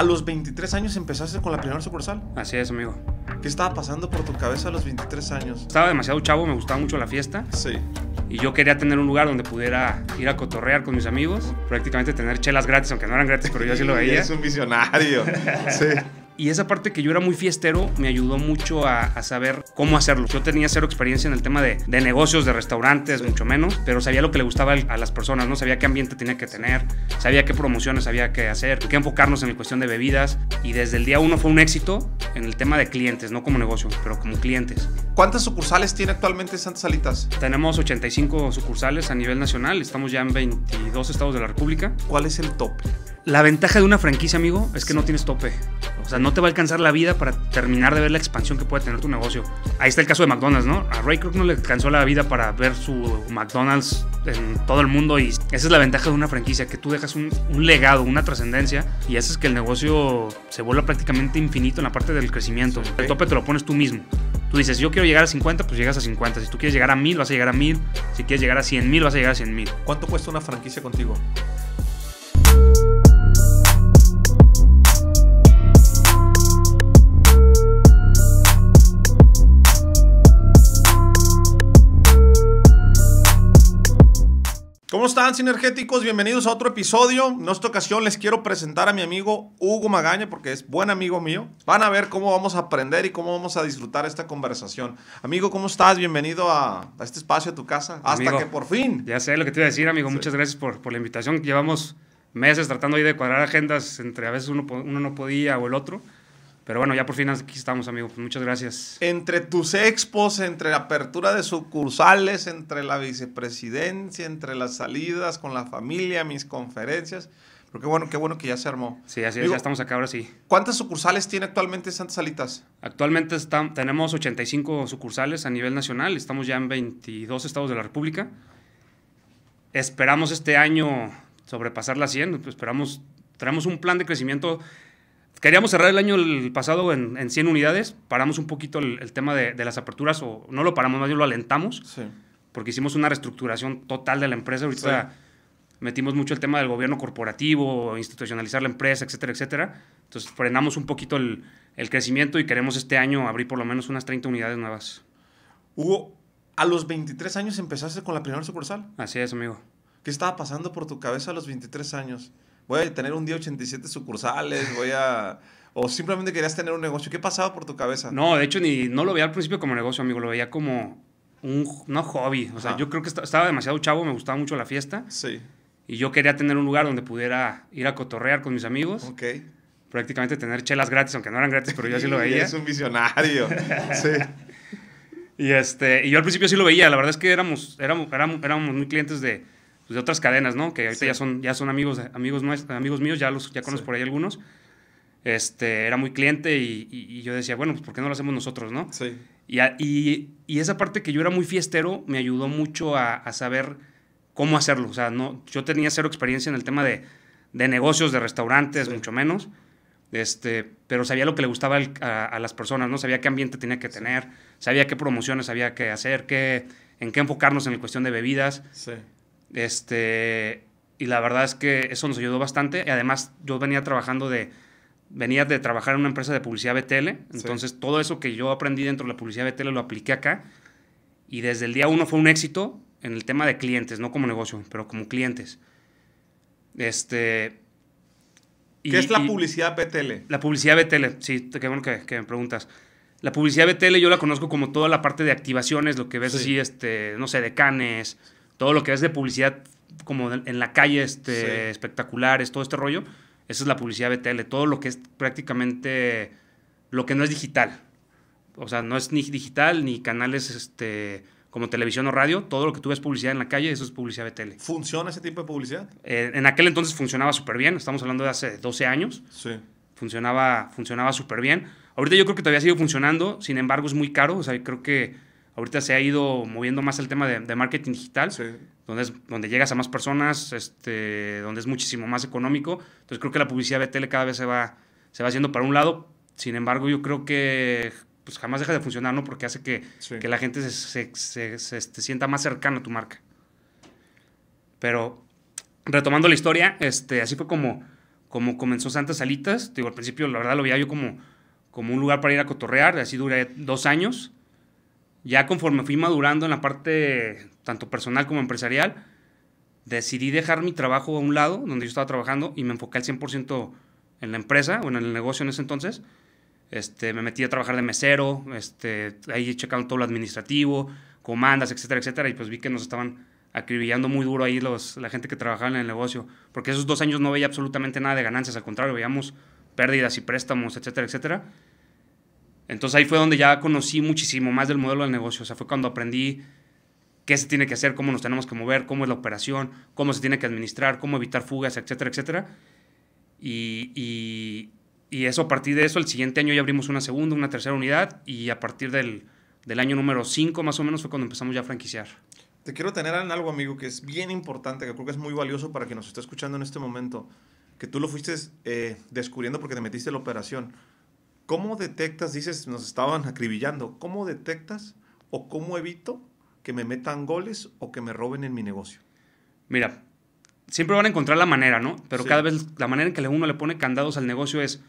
a los 23 años empezaste con la primera sucursal. Así es, amigo. ¿Qué estaba pasando por tu cabeza a los 23 años? Estaba demasiado chavo, me gustaba mucho la fiesta. Sí. Y yo quería tener un lugar donde pudiera ir a cotorrear con mis amigos, prácticamente tener chelas gratis, aunque no eran gratis, pero yo así lo veía. es un visionario. sí. Y esa parte que yo era muy fiestero me ayudó mucho a, saber cómo hacerlo. Yo tenía cero experiencia en el tema de, de negocios, de restaurantes, mucho menos, pero sabía lo que le gustaba a las personas, ¿no? Sabía qué ambiente tenía que tener, sabía qué promociones había que hacer, qué enfocarnos en la cuestión de bebidas. Y desde el día uno fue un éxito en el tema de clientes, no como negocio, pero como clientes. ¿Cuántas sucursales tiene actualmente Santa Salitas? Tenemos 85 sucursales a nivel nacional, estamos ya en 22 estados de la República. ¿Cuál es el tope? La ventaja de una franquicia, amigo, es que no tienes tope. O sea, no te va a alcanzar la vida para terminar de ver la expansión que puede tener tu negocio. Ahí está el caso de McDonald's, ¿no? A Ray Kroc no le alcanzó la vida para ver su McDonald's en todo el mundo y esa es la ventaja de una franquicia, que tú dejas un, legado, una trascendencia y eso es que el negocio se vuelva prácticamente infinito en la parte del crecimiento. El tope te lo pones tú mismo. Tú dices, yo quiero llegar a 50, pues llegas a 50. Si tú quieres llegar a 1000, vas a llegar a 1000. Si quieres llegar a 100 mil, vas a llegar a 100 mil. ¿Cuánto cuesta una franquicia contigo? ¿Cómo están, sinergéticos? Bienvenidos a otro episodio. En esta ocasión les quiero presentar a mi amigo Hugo Magaña, porque es buen amigo mío. Van a ver cómo vamos a aprender y cómo vamos a disfrutar esta conversación. Amigo, ¿cómo estás? Bienvenido a, este espacio, a tu casa. Hasta que por fin. Ya sé lo que te iba a decir, amigo. Muchas gracias por, la invitación. Llevamos meses tratando de cuadrar agendas entre a veces uno no podía o el otro. Pero bueno, ya por fin aquí estamos, amigo. Pues muchas gracias. Entre tus expos, entre la apertura de sucursales, entre la vicepresidencia, entre las salidas con la familia, mis conferencias. Pero qué bueno, qué bueno que ya se armó. Sí, así ya estamos acá ahora sí. ¿Cuántas sucursales tiene actualmente Santa Salitas? Actualmente tenemos 85 sucursales a nivel nacional. Estamos ya en 22 estados de la República. Esperamos este año sobrepasar las 100. Esperamos, tenemos un plan de crecimiento Queríamos cerrar el año pasado en, 100 unidades. Paramos un poquito el, tema de, las aperturas, o no lo paramos, más bien lo alentamos. Porque hicimos una reestructuración total de la empresa. Ahorita metimos mucho el tema del gobierno corporativo, institucionalizar la empresa, etcétera, etcétera. Entonces frenamos un poquito el, el crecimiento y queremos este año abrir por lo menos unas 30 unidades nuevas. Hugo, a los 23 años empezaste con la primera sucursal. Así es, amigo. ¿Qué estaba pasando por tu cabeza a los 23 años? voy a tener un día 87 sucursales, voy a... o simplemente querías tener un negocio. ¿Qué pasaba por tu cabeza? No, de hecho, ni, no lo veía al principio como negocio, amigo, lo veía como un hobby. O sea, yo creo que estaba demasiado chavo, me gustaba mucho la fiesta. Sí. Y yo quería tener un lugar donde pudiera ir a cotorrear con mis amigos. Ok. Prácticamente tener chelas gratis, aunque no eran gratis, pero yo sí lo veía. es un visionario. sí. Y, este, y yo al principio sí lo veía, la verdad es que éramos, éramos, éramos muy clientes de, pues, de otras cadenas, ¿no? Que ahorita ya son, ya son amigos, amigos, amigos míos, ya, los, ya conozco por ahí algunos. Este, era muy cliente y, yo decía, bueno, pues ¿por qué no lo hacemos nosotros, no? Sí. Y, y, esa parte que yo era muy fiestero me ayudó mucho a, saber cómo hacerlo. O sea, no, yo tenía cero experiencia en el tema de, negocios, de restaurantes, mucho menos. Este, pero sabía lo que le gustaba a, las personas, ¿no? Sabía qué ambiente tenía que tener, sabía qué promociones había que hacer, qué, en qué enfocarnos en la cuestión de bebidas. Sí. Este, y la verdad es que eso nos ayudó bastante. Y además yo venía trabajando de, venía de trabajar en una empresa de publicidad BTL, entonces todo eso que yo aprendí dentro de la publicidad BTL lo apliqué acá. Y desde el día uno fue un éxito en el tema de clientes, no como negocio, pero como clientes. Este, ¿Qué es la publicidad BTL? La publicidad BTL, sí, qué bueno que, me preguntas. La publicidad BTL yo la conozco como toda la parte de activaciones, lo que ves así, este, no sé, de canes, todo lo que es de publicidad como en la calle, este, espectaculares, todo este rollo, esa es la publicidad BTL, todo lo que es prácticamente lo que no es digital. O sea, no es ni digital ni canales este, como televisión o radio, todo lo que tú ves publicidad en la calle, eso es publicidad BTL. ¿Funciona ese tipo de publicidad? Eh, en aquel entonces funcionaba súper bien, estamos hablando de hace 12 años. Sí. Funcionaba súper bien. Ahorita yo creo que todavía sigue funcionando, sin embargo es muy caro, o sea, creo que Ahorita se ha ido moviendo más el tema de, marketing digital, donde, es, donde llegas a más personas, este, donde es muchísimo más económico. Entonces creo que la publicidad de tele cada vez se va, se va haciendo para un lado. Sin embargo, yo creo que pues, jamás deja de funcionar, ¿no? Porque hace que, que la gente se, se, se, este, sienta más cercana a tu marca. Pero retomando la historia, este, así fue como, como comenzó Santa Salitas. Digo, al principio la verdad lo veía yo como, como un lugar para ir a cotorrear. Así duré dos años ya conforme fui madurando en la parte tanto personal como empresarial, decidí dejar mi trabajo a un lado, donde yo estaba trabajando, y me enfoqué al 100% en la empresa, o en el negocio en ese entonces. Este, me metí a trabajar de mesero, este, ahí checando todo lo administrativo, comandas, etcétera, etcétera, y pues vi que nos estaban acribillando muy duro ahí los, la gente que trabajaba en el negocio, porque esos dos años no veía absolutamente nada de ganancias, al contrario, veíamos pérdidas y préstamos, etcétera, etcétera. Entonces ahí fue donde ya conocí muchísimo más del modelo del negocio. O sea, fue cuando aprendí qué se tiene que hacer, cómo nos tenemos que mover, cómo es la operación, cómo se tiene que administrar, cómo evitar fugas, etcétera, etcétera. Y, eso, a partir de eso, el siguiente año ya abrimos una segunda, una tercera unidad y a partir del, año número 5 más o menos fue cuando empezamos ya a franquiciar. Te quiero tener en algo, amigo, que es bien importante, que creo que es muy valioso para quien nos está escuchando en este momento, que tú lo fuiste eh, descubriendo porque te metiste en la operación. ¿Cómo detectas, dices, nos estaban acribillando, ¿cómo detectas o cómo evito que me metan goles o que me roben en mi negocio? Mira, siempre van a encontrar la manera, ¿no? Pero cada vez la manera en que uno le pone candados al negocio es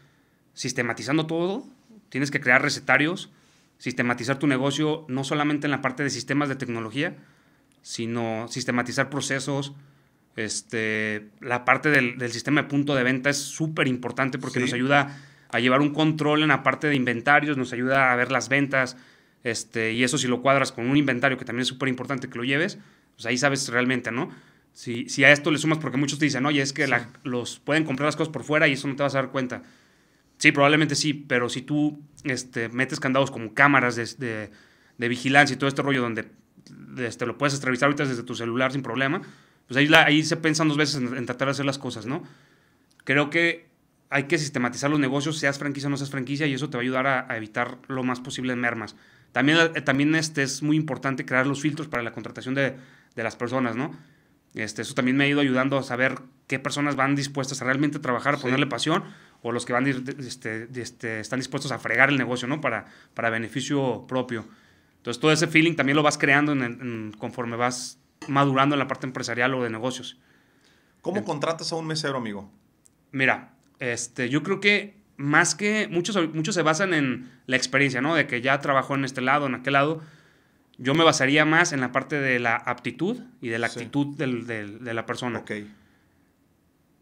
sistematizando todo, tienes que crear recetarios, sistematizar tu negocio no solamente en la parte de sistemas de tecnología, sino sistematizar procesos. Este, la parte del, sistema de punto de venta es súper importante porque nos ayuda a llevar un control en la parte de inventarios, nos ayuda a ver las ventas, este, y eso si lo cuadras con un inventario, que también es súper importante que lo lleves, pues ahí sabes realmente, ¿no? Si, si, a esto le sumas, porque muchos te dicen, oye, es que los pueden comprar las cosas por fuera y eso no te vas a dar cuenta. Sí, probablemente sí, pero si tú este, metes candados como cámaras de, de, vigilancia y todo este rollo donde este, lo puedes entrevistar ahorita desde tu celular sin problema, pues ahí, se piensan dos veces en, tratar de hacer las cosas, ¿no? Creo que hay que sistematizar los negocios, seas franquicia o no seas franquicia, y eso te va a ayudar a, evitar lo más posible mermas. También, eh, también este, es muy importante crear los filtros para la contratación de, las personas, ¿no? Este, eso también me ha ido ayudando a saber qué personas van dispuestas a realmente trabajar, a ponerle pasión, o los que van este, este, están dispuestos a fregar el negocio, ¿no? Para, para beneficio propio. Entonces, todo ese feeling también lo vas creando conforme vas madurando en la parte empresarial o de negocios. ¿Cómo contratas a un mesero, amigo? Mira, este, yo creo que más que muchos, muchos se basan en la experiencia, ¿no? De que ya trabajó en este lado, en aquel lado. Yo me basaría más en la parte de la aptitud y de la actitud de la persona. Ok.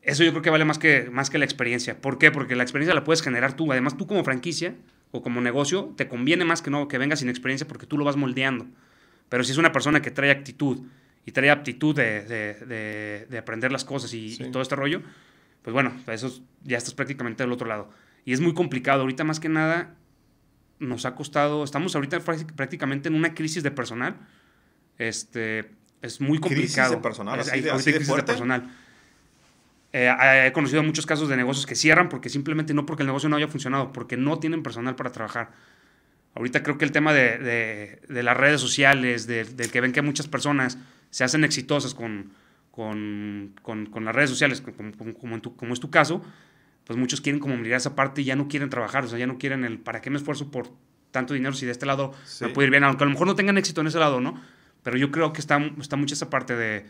Eso yo creo que vale más que, más que la experiencia. ¿Por qué? Porque la experiencia la puedes generar tú. Además, tú como franquicia o como negocio, te conviene más que no que vengas sin experiencia porque tú lo vas moldeando. Pero si es una persona que trae actitud y trae aptitud de, aprender las cosas y todo este rollo, pues bueno, eso ya estás prácticamente del otro lado. Y es muy complicado. Ahorita más que nada nos ha costado, estamos ahorita prácticamente en una crisis de personal. Este, es muy complicado. de personal, hay, de, crisis de personal. Eh, he conocido muchos casos de negocios que cierran porque simplemente no porque el negocio no haya funcionado, porque no tienen personal para trabajar. Ahorita creo que el tema de, de las redes sociales, del que ven que muchas personas se hacen exitosas con, con, con, con las redes sociales, como, como, como, es tu caso, pues muchos quieren como mirar esa parte y ya no quieren trabajar, o sea, ya no quieren el para qué me esfuerzo por tanto dinero si de este lado me puede ir bien, aunque a lo mejor no tengan éxito en ese lado, ¿no? Pero yo creo que está, está mucho esa parte de,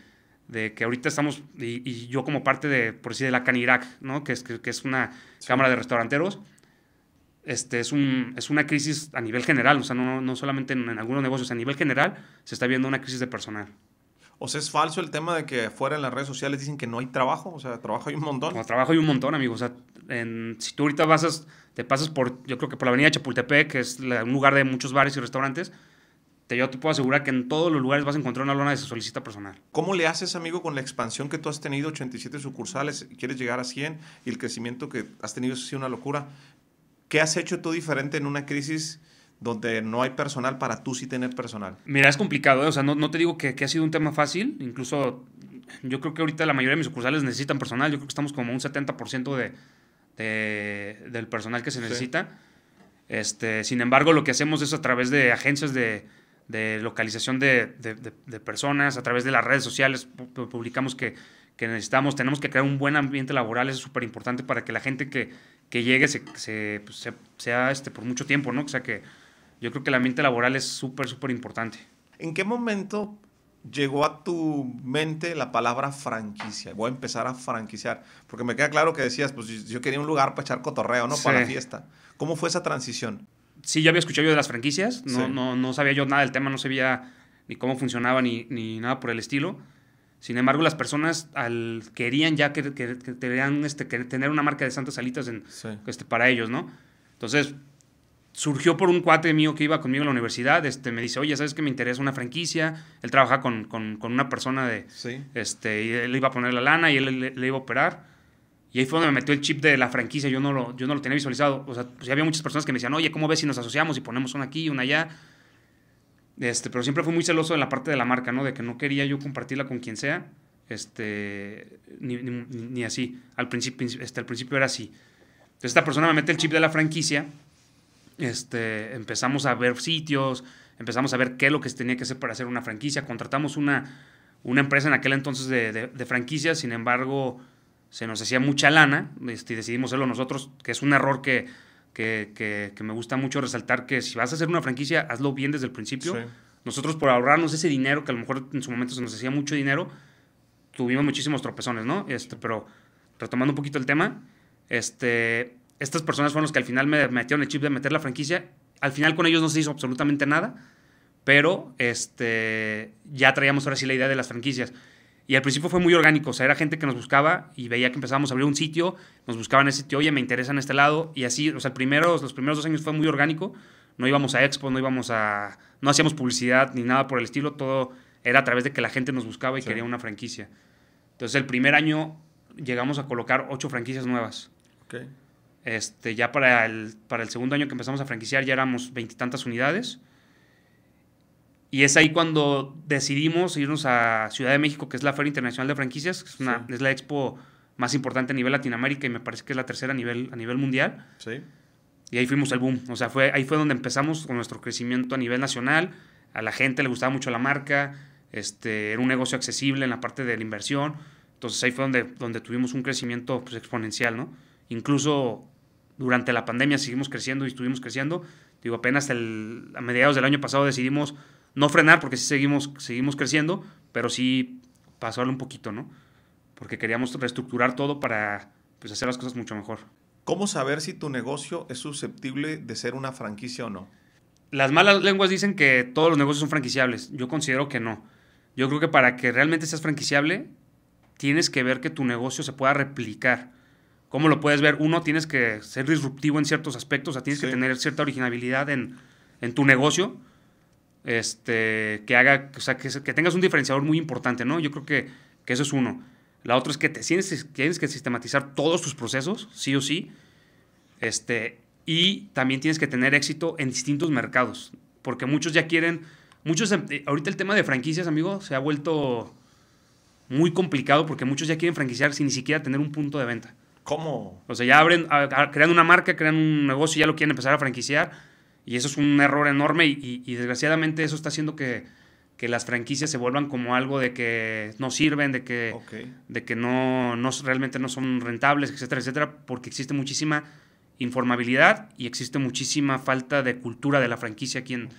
de que ahorita estamos, y, yo como parte de, por decir, de la Canirac, ¿no? Que es, que, es una cámara de restauranteros, este, es, un, es una crisis a nivel general, o sea, no, no solamente en, algunos negocios, a nivel general se está viendo una crisis de personal. O sea, es falso el tema de que fuera en las redes sociales dicen que no hay trabajo. O sea, trabajo hay un montón. No, trabajo hay un montón, amigo. O sea, si tú ahorita te pasas por, yo creo que por la avenida Chapultepec, que es un lugar de muchos bares y restaurantes, te, yo te puedo asegurar que en todos los lugares vas a encontrar una lona de solicita personal. ¿Cómo le haces, amigo, con la expansión que tú has tenido, 87 sucursales, quieres llegar a 100 y el crecimiento que has tenido es una locura? ¿Qué has hecho tú diferente en una crisis donde no hay personal para tú sí tener personal? Mira, es complicado, ¿eh? o sea, no, te digo que, ha sido un tema fácil, incluso yo creo que ahorita la mayoría de mis sucursales necesitan personal, yo creo que estamos como un 70% de, del personal que se necesita. Este, sin embargo, lo que hacemos es a través de agencias de, localización de, personas, a través de las redes sociales, publicamos que, necesitamos, tenemos que crear un buen ambiente laboral, eso es súper importante para que la gente que, que llegue pues, se, sea este, por mucho tiempo, ¿no? O sea, que, yo creo que el ambiente laboral es súper, súper importante. ¿En qué momento llegó a tu mente la palabra franquicia? Voy a empezar a franquiciar, porque me queda claro que decías, pues yo quería un lugar para echar cotorreo, ¿no? Para la fiesta. ¿Cómo fue esa transición? Sí, ya había escuchado yo de las franquicias, no, no, no sabía yo nada del tema, no sabía ni cómo funcionaba ni, ni nada por el estilo. Sin embargo, las personas al, querían ya que, que, tenían, este, que tener una marca de santas salitas en, este, para ellos, ¿no? Entonces, surgió por un cuate mío que iba conmigo a la universidad, este, me dice, oye, ¿sabes que me interesa una franquicia? Él trabaja con, con, con una persona de, sí. este, y él iba a poner la lana y él le, iba a operar. Y ahí fue donde me metió el chip de la franquicia, yo no lo, yo no lo tenía visualizado. O sea, pues ya había muchas personas que me decían, oye, ¿cómo ves si nos asociamos y ponemos una aquí y una allá? Este, pero siempre fue muy celoso de la parte de la marca, ¿no? De que no quería yo compartirla con quien sea, este, ni, ni, ni así. Al principio, este, al principio era así. Entonces esta persona me mete el chip de la franquicia este, empezamos a ver sitios, empezamos a ver qué es lo que se tenía que hacer para hacer una franquicia. Contratamos una, una empresa en aquel entonces de, de, franquicias, sin embargo, se nos hacía mucha lana este, y decidimos hacerlo nosotros, que es un error que, que, me gusta mucho resaltar, que si vas a hacer una franquicia, hazlo bien desde el principio. Nosotros por ahorrarnos ese dinero, que a lo mejor en su momento se nos hacía mucho dinero, tuvimos muchísimos tropezones, ¿no? Este, pero retomando un poquito el tema, este, estas personas fueron los que al final me metieron el chip de meter la franquicia. Al final con ellos no se hizo absolutamente nada, pero este, ya traíamos ahora sí la idea de las franquicias. Y al principio fue muy orgánico, o sea, era gente que nos buscaba y veía que empezábamos a abrir un sitio, nos buscaban ese sitio, oye, me interesa en este lado, y así, o sea, primeros, los primeros dos años fue muy orgánico, no íbamos a expo, no íbamos a, no hacíamos publicidad ni nada por el estilo, todo era a través de que la gente nos buscaba y quería una franquicia. Entonces, el primer año llegamos a colocar ocho franquicias nuevas. Okay. Este, ya para el, para el segundo año que empezamos a franquiciar ya éramos veintitantas unidades. Y es ahí cuando decidimos irnos a Ciudad de México, que es la Feria Internacional de Franquicias, es, una, es la expo más importante a nivel Latinoamérica y me parece que es la tercera a nivel, a nivel mundial. Y ahí fuimos al boom. O sea, fue, ahí fue donde empezamos con nuestro crecimiento a nivel nacional. A la gente le gustaba mucho la marca. Este, era un negocio accesible en la parte de la inversión. Entonces ahí fue donde, donde tuvimos un crecimiento pues, exponencial, ¿no? Incluso durante la pandemia seguimos creciendo y estuvimos creciendo. Digo, apenas a mediados del año pasado decidimos no frenar porque sí seguimos, seguimos creciendo, pero sí pasarlo un poquito, ¿no? Porque queríamos reestructurar todo para pues, hacer las cosas mucho mejor. ¿Cómo saber si tu negocio es susceptible de ser una franquicia o no? Las malas lenguas dicen que todos los negocios son franquiciables. Yo considero que no. Yo creo que para que realmente seas franquiciable, tienes que ver que tu negocio se pueda replicar. ¿Cómo lo puedes ver? Uno, tienes que ser disruptivo en ciertos aspectos, o sea, tienes que tener cierta originalidad en, tu negocio, este, que haga, o sea, que, tengas un diferenciador muy importante, ¿no? Yo creo que, eso es uno. La otra es que tienes, que sistematizar todos tus procesos, sí o sí, este, y también tienes que tener éxito en distintos mercados, porque muchos ya quieren, muchos, em, eh, ahorita el tema de franquicias, amigo, se ha vuelto muy complicado porque muchos ya quieren franquiciar sin ni siquiera tener un punto de venta. ¿Cómo? O sea, ya abren, crean una marca, crean un negocio y ya lo quieren empezar a franquiciar. Y eso es un error enorme y, y, desgraciadamente eso está haciendo que, las franquicias se vuelvan como algo de que no sirven, de que, de que no, no, realmente no son rentables, etcétera, etcétera, porque existe muchísima informabilidad y existe muchísima falta de cultura de la franquicia aquí en,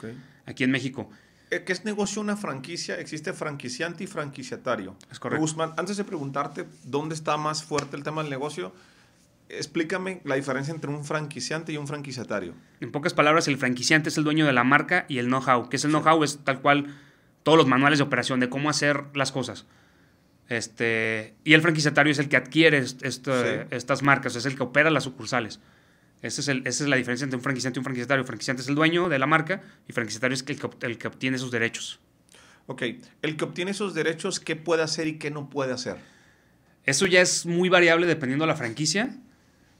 aquí en México. Eh, ¿Qué es negocio una franquicia? Existe franquiciante y franquiciatario. Es correcto. Guzmán, antes de preguntarte dónde está más fuerte el tema del negocio, explícame la diferencia entre un franquiciante y un franquiciatario. En pocas palabras, el franquiciante es el dueño de la marca y el know-how, que es el know-how, es tal cual todos los manuales de operación de cómo hacer las cosas. Este, y el franquiciatario es el que adquiere este, estas marcas, es el que opera las sucursales. Esa es, la diferencia entre un franquiciante y un franquiciatario. franquiciante es el dueño de la marca y franquiciatario es el que, obtiene sus derechos. Ok, el que obtiene esos derechos, ¿qué puede hacer y qué no puede hacer? Eso ya es muy variable dependiendo de la franquicia.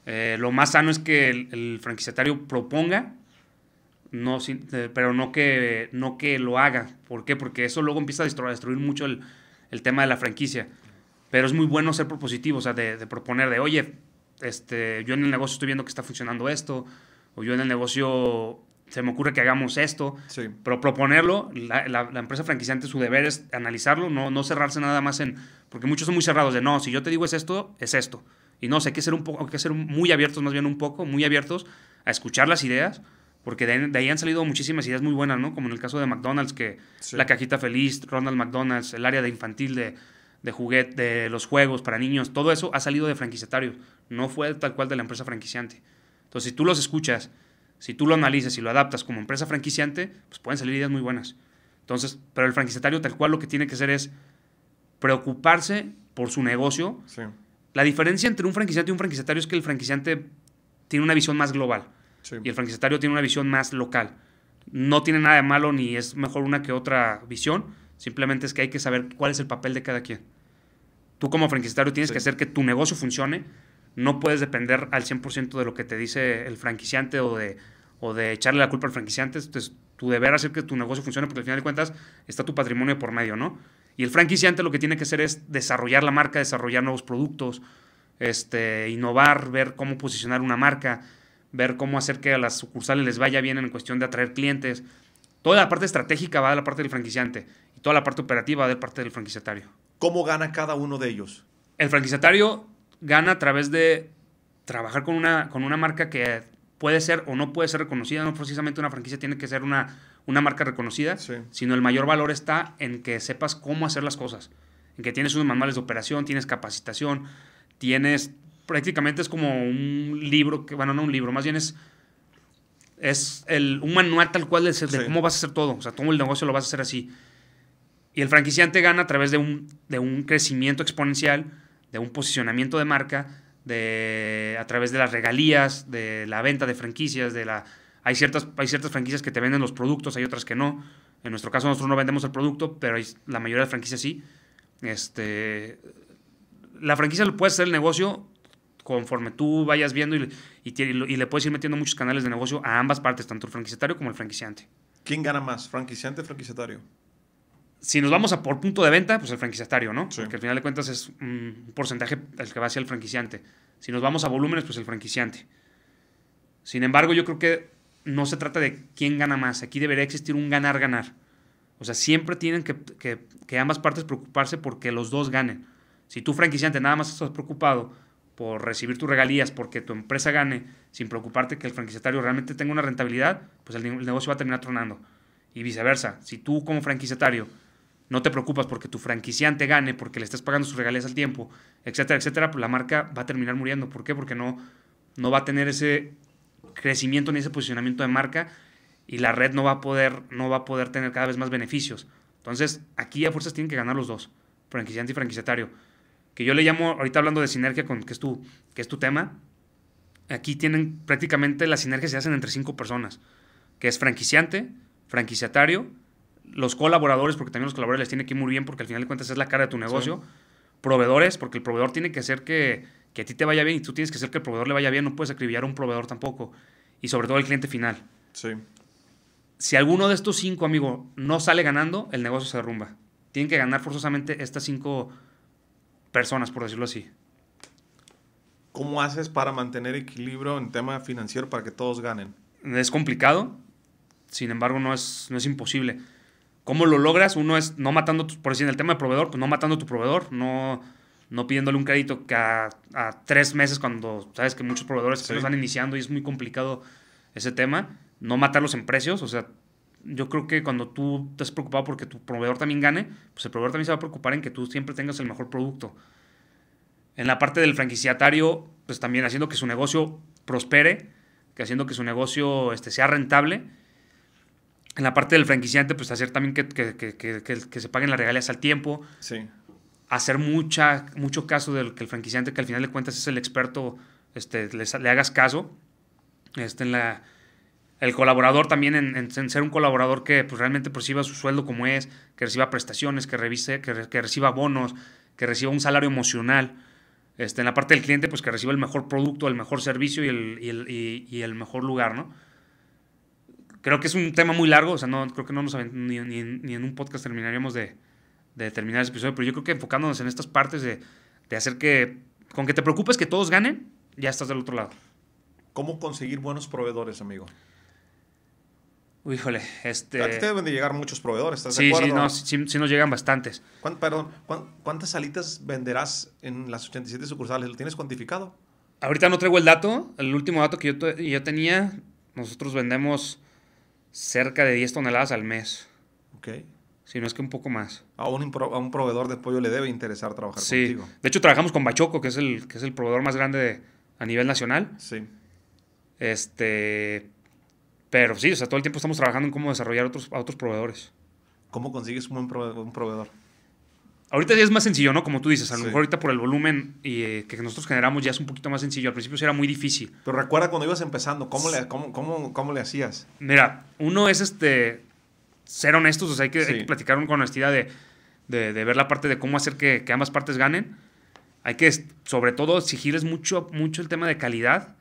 Eh, lo más sano es que el, el franquiciatario proponga, no, eh, pero no que, no que lo haga. ¿Por qué? Porque eso luego empieza a destruir, mucho el, tema de la franquicia. Pero es muy bueno ser propositivo, o sea, de, de proponer de, oye, este, yo en el negocio estoy viendo que está funcionando esto, o yo en el negocio se me ocurre que hagamos esto, pero proponerlo, la, empresa franquiciante su deber es analizarlo, no, no cerrarse nada más en, porque muchos son muy cerrados de, no, si yo te digo es esto, es esto. Y no, sé, hay que ser, un poco, que ser muy abiertos, más bien un poco, muy abiertos a escuchar las ideas, porque de, ahí han salido muchísimas ideas muy buenas, ¿no? Como en el caso de McDonald's, que la cajita feliz, Ronald McDonald's, el área de infantil de de juguete, de los juegos para niños, todo eso ha salido de franquiciatarios, no fue tal cual de la empresa franquiciante. Entonces, si tú los escuchas, si tú lo analizas y lo adaptas como empresa franquiciante, pues pueden salir ideas muy buenas. Entonces, pero el franquiciatario tal cual lo que tiene que hacer es preocuparse por su negocio. La diferencia entre un franquiciante y un franquiciatario es que el franquiciante tiene una visión más global y el franquiciatario tiene una visión más local. No tiene nada de malo ni es mejor una que otra visión, Simplemente es que hay que saber cuál es el papel de cada quien. Tú como franquiciatario tienes que hacer que tu negocio funcione. No puedes depender al 100% de lo que te dice el franquiciante o de, o de echarle la culpa al franquiciante. Entonces, tu deber hacer que tu negocio funcione porque al final de cuentas está tu patrimonio por medio, ¿no? Y el franquiciante lo que tiene que hacer es desarrollar la marca, desarrollar nuevos productos, este, innovar, ver cómo posicionar una marca, ver cómo hacer que a las sucursales les vaya bien en cuestión de atraer clientes. Toda la parte estratégica va de la parte del franquiciante y toda la parte operativa va de la parte del franquiciatario. ¿Cómo gana cada uno de ellos? El franquiciatario gana a través de trabajar con una, con una marca que puede ser o no puede ser reconocida. No precisamente una franquicia tiene que ser una, una marca reconocida, sino el mayor valor está en que sepas cómo hacer las cosas. En que tienes unos manuales de operación, tienes capacitación, tienes prácticamente es como un libro, que, bueno, no un libro, más bien es es el, un manual tal cual de, cómo vas a hacer todo. O sea, todo el negocio lo vas a hacer así. Y el franquiciante gana a través de un, de un crecimiento exponencial, de un posicionamiento de marca, de, a través de las regalías, de la venta de franquicias, de la... Hay ciertas, ciertas franquicias que te venden los productos, hay otras que no. En nuestro caso nosotros no vendemos el producto, pero la mayoría de franquicias sí. Este, la franquicia lo puede ser el negocio conforme tú vayas viendo y, y, le puedes ir metiendo muchos canales de negocio a ambas partes, tanto el franquiciatario como el franquiciante. ¿Quién gana más, franquiciante o franquiciatario? Si nos vamos a por punto de venta, pues el franquiciatario, ¿no? Porque al final de cuentas es un porcentaje el que va hacia el franquiciante. Si nos vamos a volúmenes, pues el franquiciante. Sin embargo, yo creo que no se trata de quién gana más. Aquí debería existir un ganar-ganar. O sea, siempre tienen que, que, que ambas partes preocuparse porque los dos ganen. Si tú, franquiciante, nada más estás preocupado por recibir tus regalías, porque tu empresa gane, sin preocuparte que el franquiciatario realmente tenga una rentabilidad, pues el, negocio va a terminar tronando. Y viceversa, si tú como franquiciatario no te preocupas porque tu franquiciante gane, porque le estás pagando sus regalías al tiempo, etcétera, etcétera, pues la marca va a terminar muriendo. ¿Por qué? Porque no, no va a tener ese crecimiento ni ese posicionamiento de marca y la red no va a poder, no va a poder tener cada vez más beneficios. Entonces, aquí a fuerzas tienen que ganar los dos, franquiciante y franquiciatario que yo le llamo, ahorita hablando de sinergia, con, que, es tu, que es tu tema, aquí tienen prácticamente las sinergias se hacen entre cinco personas, que es franquiciante, franquiciatario, los colaboradores, porque también los colaboradores les tiene que ir muy bien, porque al final de cuentas es la cara de tu negocio, proveedores, porque el proveedor tiene que hacer que, a ti te vaya bien y tú tienes que hacer que el proveedor le vaya bien, no puedes acribillar a un proveedor tampoco, y sobre todo el cliente final. Sí. Si alguno de estos cinco, amigo, no sale ganando, el negocio se derrumba. Tienen que ganar forzosamente estas cinco personas, por decirlo así. ¿Cómo haces para mantener equilibrio en tema financiero para que todos ganen? Es complicado, sin embargo no es, no es imposible. ¿Cómo lo logras? Uno es no matando, por decir, en el tema de pues proveedor, no matando a tu proveedor, no, pidiéndole un crédito que a, tres meses cuando sabes que muchos proveedores se los están iniciando y es muy complicado ese tema. No matarlos en precios, o sea, yo creo que cuando tú estás preocupado porque tu proveedor también gane, pues el proveedor también se va a preocupar en que tú siempre tengas el mejor producto. En la parte del franquiciatario, pues también haciendo que su negocio prospere, que haciendo que su negocio este, sea rentable. En la parte del franquiciante, pues hacer también que, que, se paguen las regalías al tiempo. Sí. Hacer mucha, mucho caso del que el franquiciante, que al final de cuentas es el experto, este, le hagas caso. Este, en la, el colaborador también en, ser un colaborador que pues, realmente perciba su sueldo como es, que reciba prestaciones, que, revise, que, reciba bonos, que reciba un salario emocional. Este, en la parte del cliente, pues que reciba el mejor producto, el mejor servicio y el, el, mejor lugar, ¿no? Creo que es un tema muy largo, o sea, no, creo que no nos, ni, ni, en un podcast terminaríamos de, terminar ese episodio, pero yo creo que enfocándonos en estas partes de, de hacer que, con que te preocupes que todos ganen, ya estás del otro lado. ¿Cómo conseguir buenos proveedores, amigo? Híjole, este... A ti te deben de llegar muchos proveedores, ¿estás de acuerdo? Sí, no, sí, sí, nos llegan bastantes. perdón, ¿cuántas salitas venderás en las 87 sucursales? ¿Lo tienes cuantificado? Ahorita no traigo el dato. El último dato que yo, tenía, nosotros vendemos cerca de 10 toneladas al mes. Ok. Si no es que un poco más. A un, proveedor de pollo le debe interesar trabajar sí. contigo. De hecho, trabajamos con Bachoco, que es el, que es el proveedor más grande a nivel nacional. Sí. Este pero sí, o sea, todo el tiempo estamos trabajando en cómo desarrollar otros, a otros proveedores. ¿Cómo consigues un buen proveedor? Ahorita ya es más sencillo, ¿no? Como tú dices, a lo mejor ahorita por el volumen y, eh, que nosotros generamos ya es un poquito más sencillo. Al principio sí era muy difícil. Pero recuerda cuando ibas empezando, ¿cómo le, cómo, le hacías? Mira, uno es este ser honestos, o sea, hay que, platicar con honestidad de, ver la parte de cómo hacer que, ambas partes ganen. Hay que, sobre todo, exigirles mucho, mucho el tema de calidad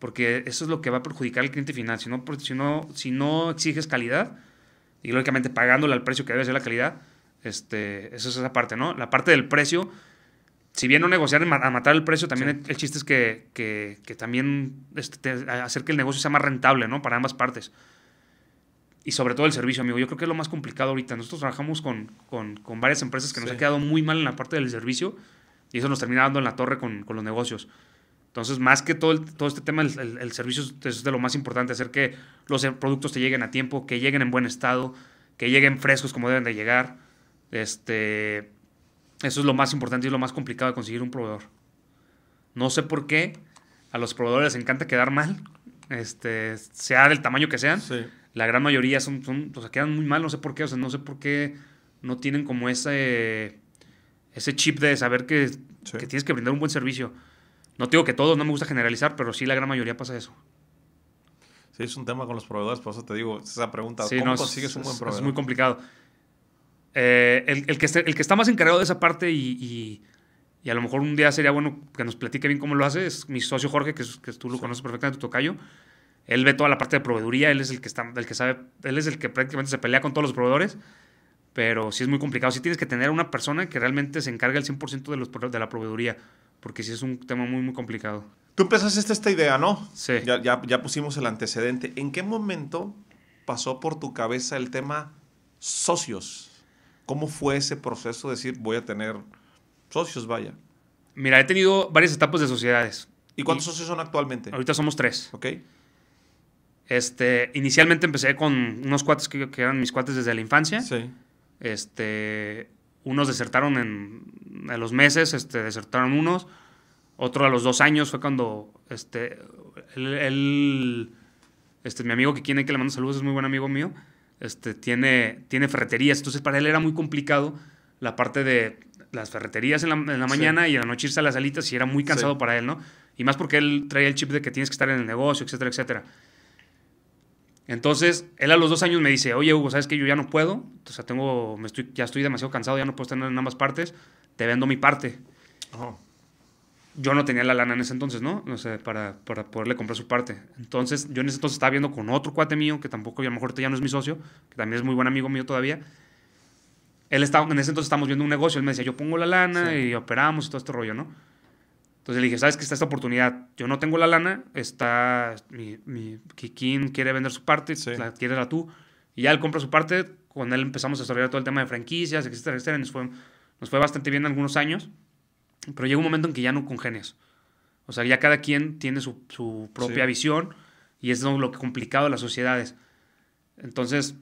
porque eso es lo que va a perjudicar al cliente final. Si no, si no, si no exiges calidad, y lógicamente pagándole al precio que debe ser la calidad, este, esa es esa parte, ¿no? La parte del precio, si bien no negociar a matar el precio, también el, chiste es que, también este, hacer que el negocio sea más rentable, ¿no? Para ambas partes. Y sobre todo el servicio, amigo. Yo creo que es lo más complicado ahorita. Nosotros trabajamos con, con, varias empresas que nos han ha quedado muy mal en la parte del servicio y eso nos termina dando en la torre con los negocios. Entonces, más que todo, todo este tema, el, servicio es, de lo más importante, hacer que los em, productos te lleguen a tiempo, que lleguen en buen estado, que lleguen frescos como deben de llegar. Este, eso es lo más importante y lo más complicado de conseguir un proveedor. No sé por qué a los proveedores les encanta quedar mal, este, sea del tamaño que sean. La gran mayoría son, quedan muy mal, no sé por qué, o sea, no sé por qué no tienen como ese, ese chip de saber que tienes que brindar un buen servicio. No te digo que todos, no me gusta generalizar, pero sí la gran mayoría pasa eso. Sí, es un tema con los proveedores, por eso te digo, esa pregunta, ¿cómo consigues es, un buen proveedor? Es muy complicado. Eh, el, que está más encargado de esa parte y, y, a lo mejor un día sería bueno que nos platique bien cómo lo hace, es mi socio Jorge, que, tú lo conoces perfectamente, tu tocayo. Él ve toda la parte de proveeduría, él es el que, está, que sabe, él es el que prácticamente se pelea con todos los proveedores, pero sí es muy complicado. Sí tienes que tener una persona que realmente se encargue el 100% de, los, de la proveeduría porque sí es un tema muy, muy complicado. Tú empezaste esta idea, ¿no? Sí. Ya, pusimos el antecedente. ¿En qué momento pasó por tu cabeza el tema socios? ¿Cómo fue ese proceso de decir voy a tener socios, vaya? Mira, he tenido varias etapas de sociedades. ¿Y cuántos socios son actualmente? Ahorita somos tres. Ok. Este, inicialmente empecé con unos cuates que eran mis cuates desde la infancia. Sí. Este, unos desertaron en, los meses, este, desertaron unos, otro a los dos años fue cuando este, él, este, mi amigo que tiene que le mando saludos, es muy buen amigo mío, este, tiene, tiene ferreterías, entonces para él era muy complicado la parte de las ferreterías en la, mañana y en la noche irse a las alitas y era muy cansado para él, ¿no? Y más porque él traía el chip de que tienes que estar en el negocio, etcétera, etcétera. Entonces, él a los dos años me dice, oye Hugo, ¿sabes que Yo ya no puedo, o sea, tengo, me estoy, ya estoy demasiado cansado, ya no puedo estar en ambas partes, te vendo mi parte. Yo no tenía la lana en ese entonces, ¿no? No sé, para, para, poderle comprar su parte. Entonces, yo en ese entonces estaba viendo con otro cuate mío, que tampoco, a lo mejor ya no es mi socio, que también es muy buen amigo mío todavía. Él estaba, en ese entonces estamos viendo un negocio, él me decía, yo pongo la lana y operamos y todo este rollo, ¿no? Entonces le dije, ¿sabes qué? está esta oportunidad? Yo no tengo la lana, está mi, mi Kikín quiere vender su parte, la, quieres la tú. Y ya él compra su parte, con él empezamos a desarrollar todo el tema de franquicias, etcétera, etcétera. Nos fue, nos fue bastante bien algunos años, pero llega un momento en que ya no congenias. O sea, ya cada quien tiene su, su propia visión y es lo complicado de las sociedades. Entonces,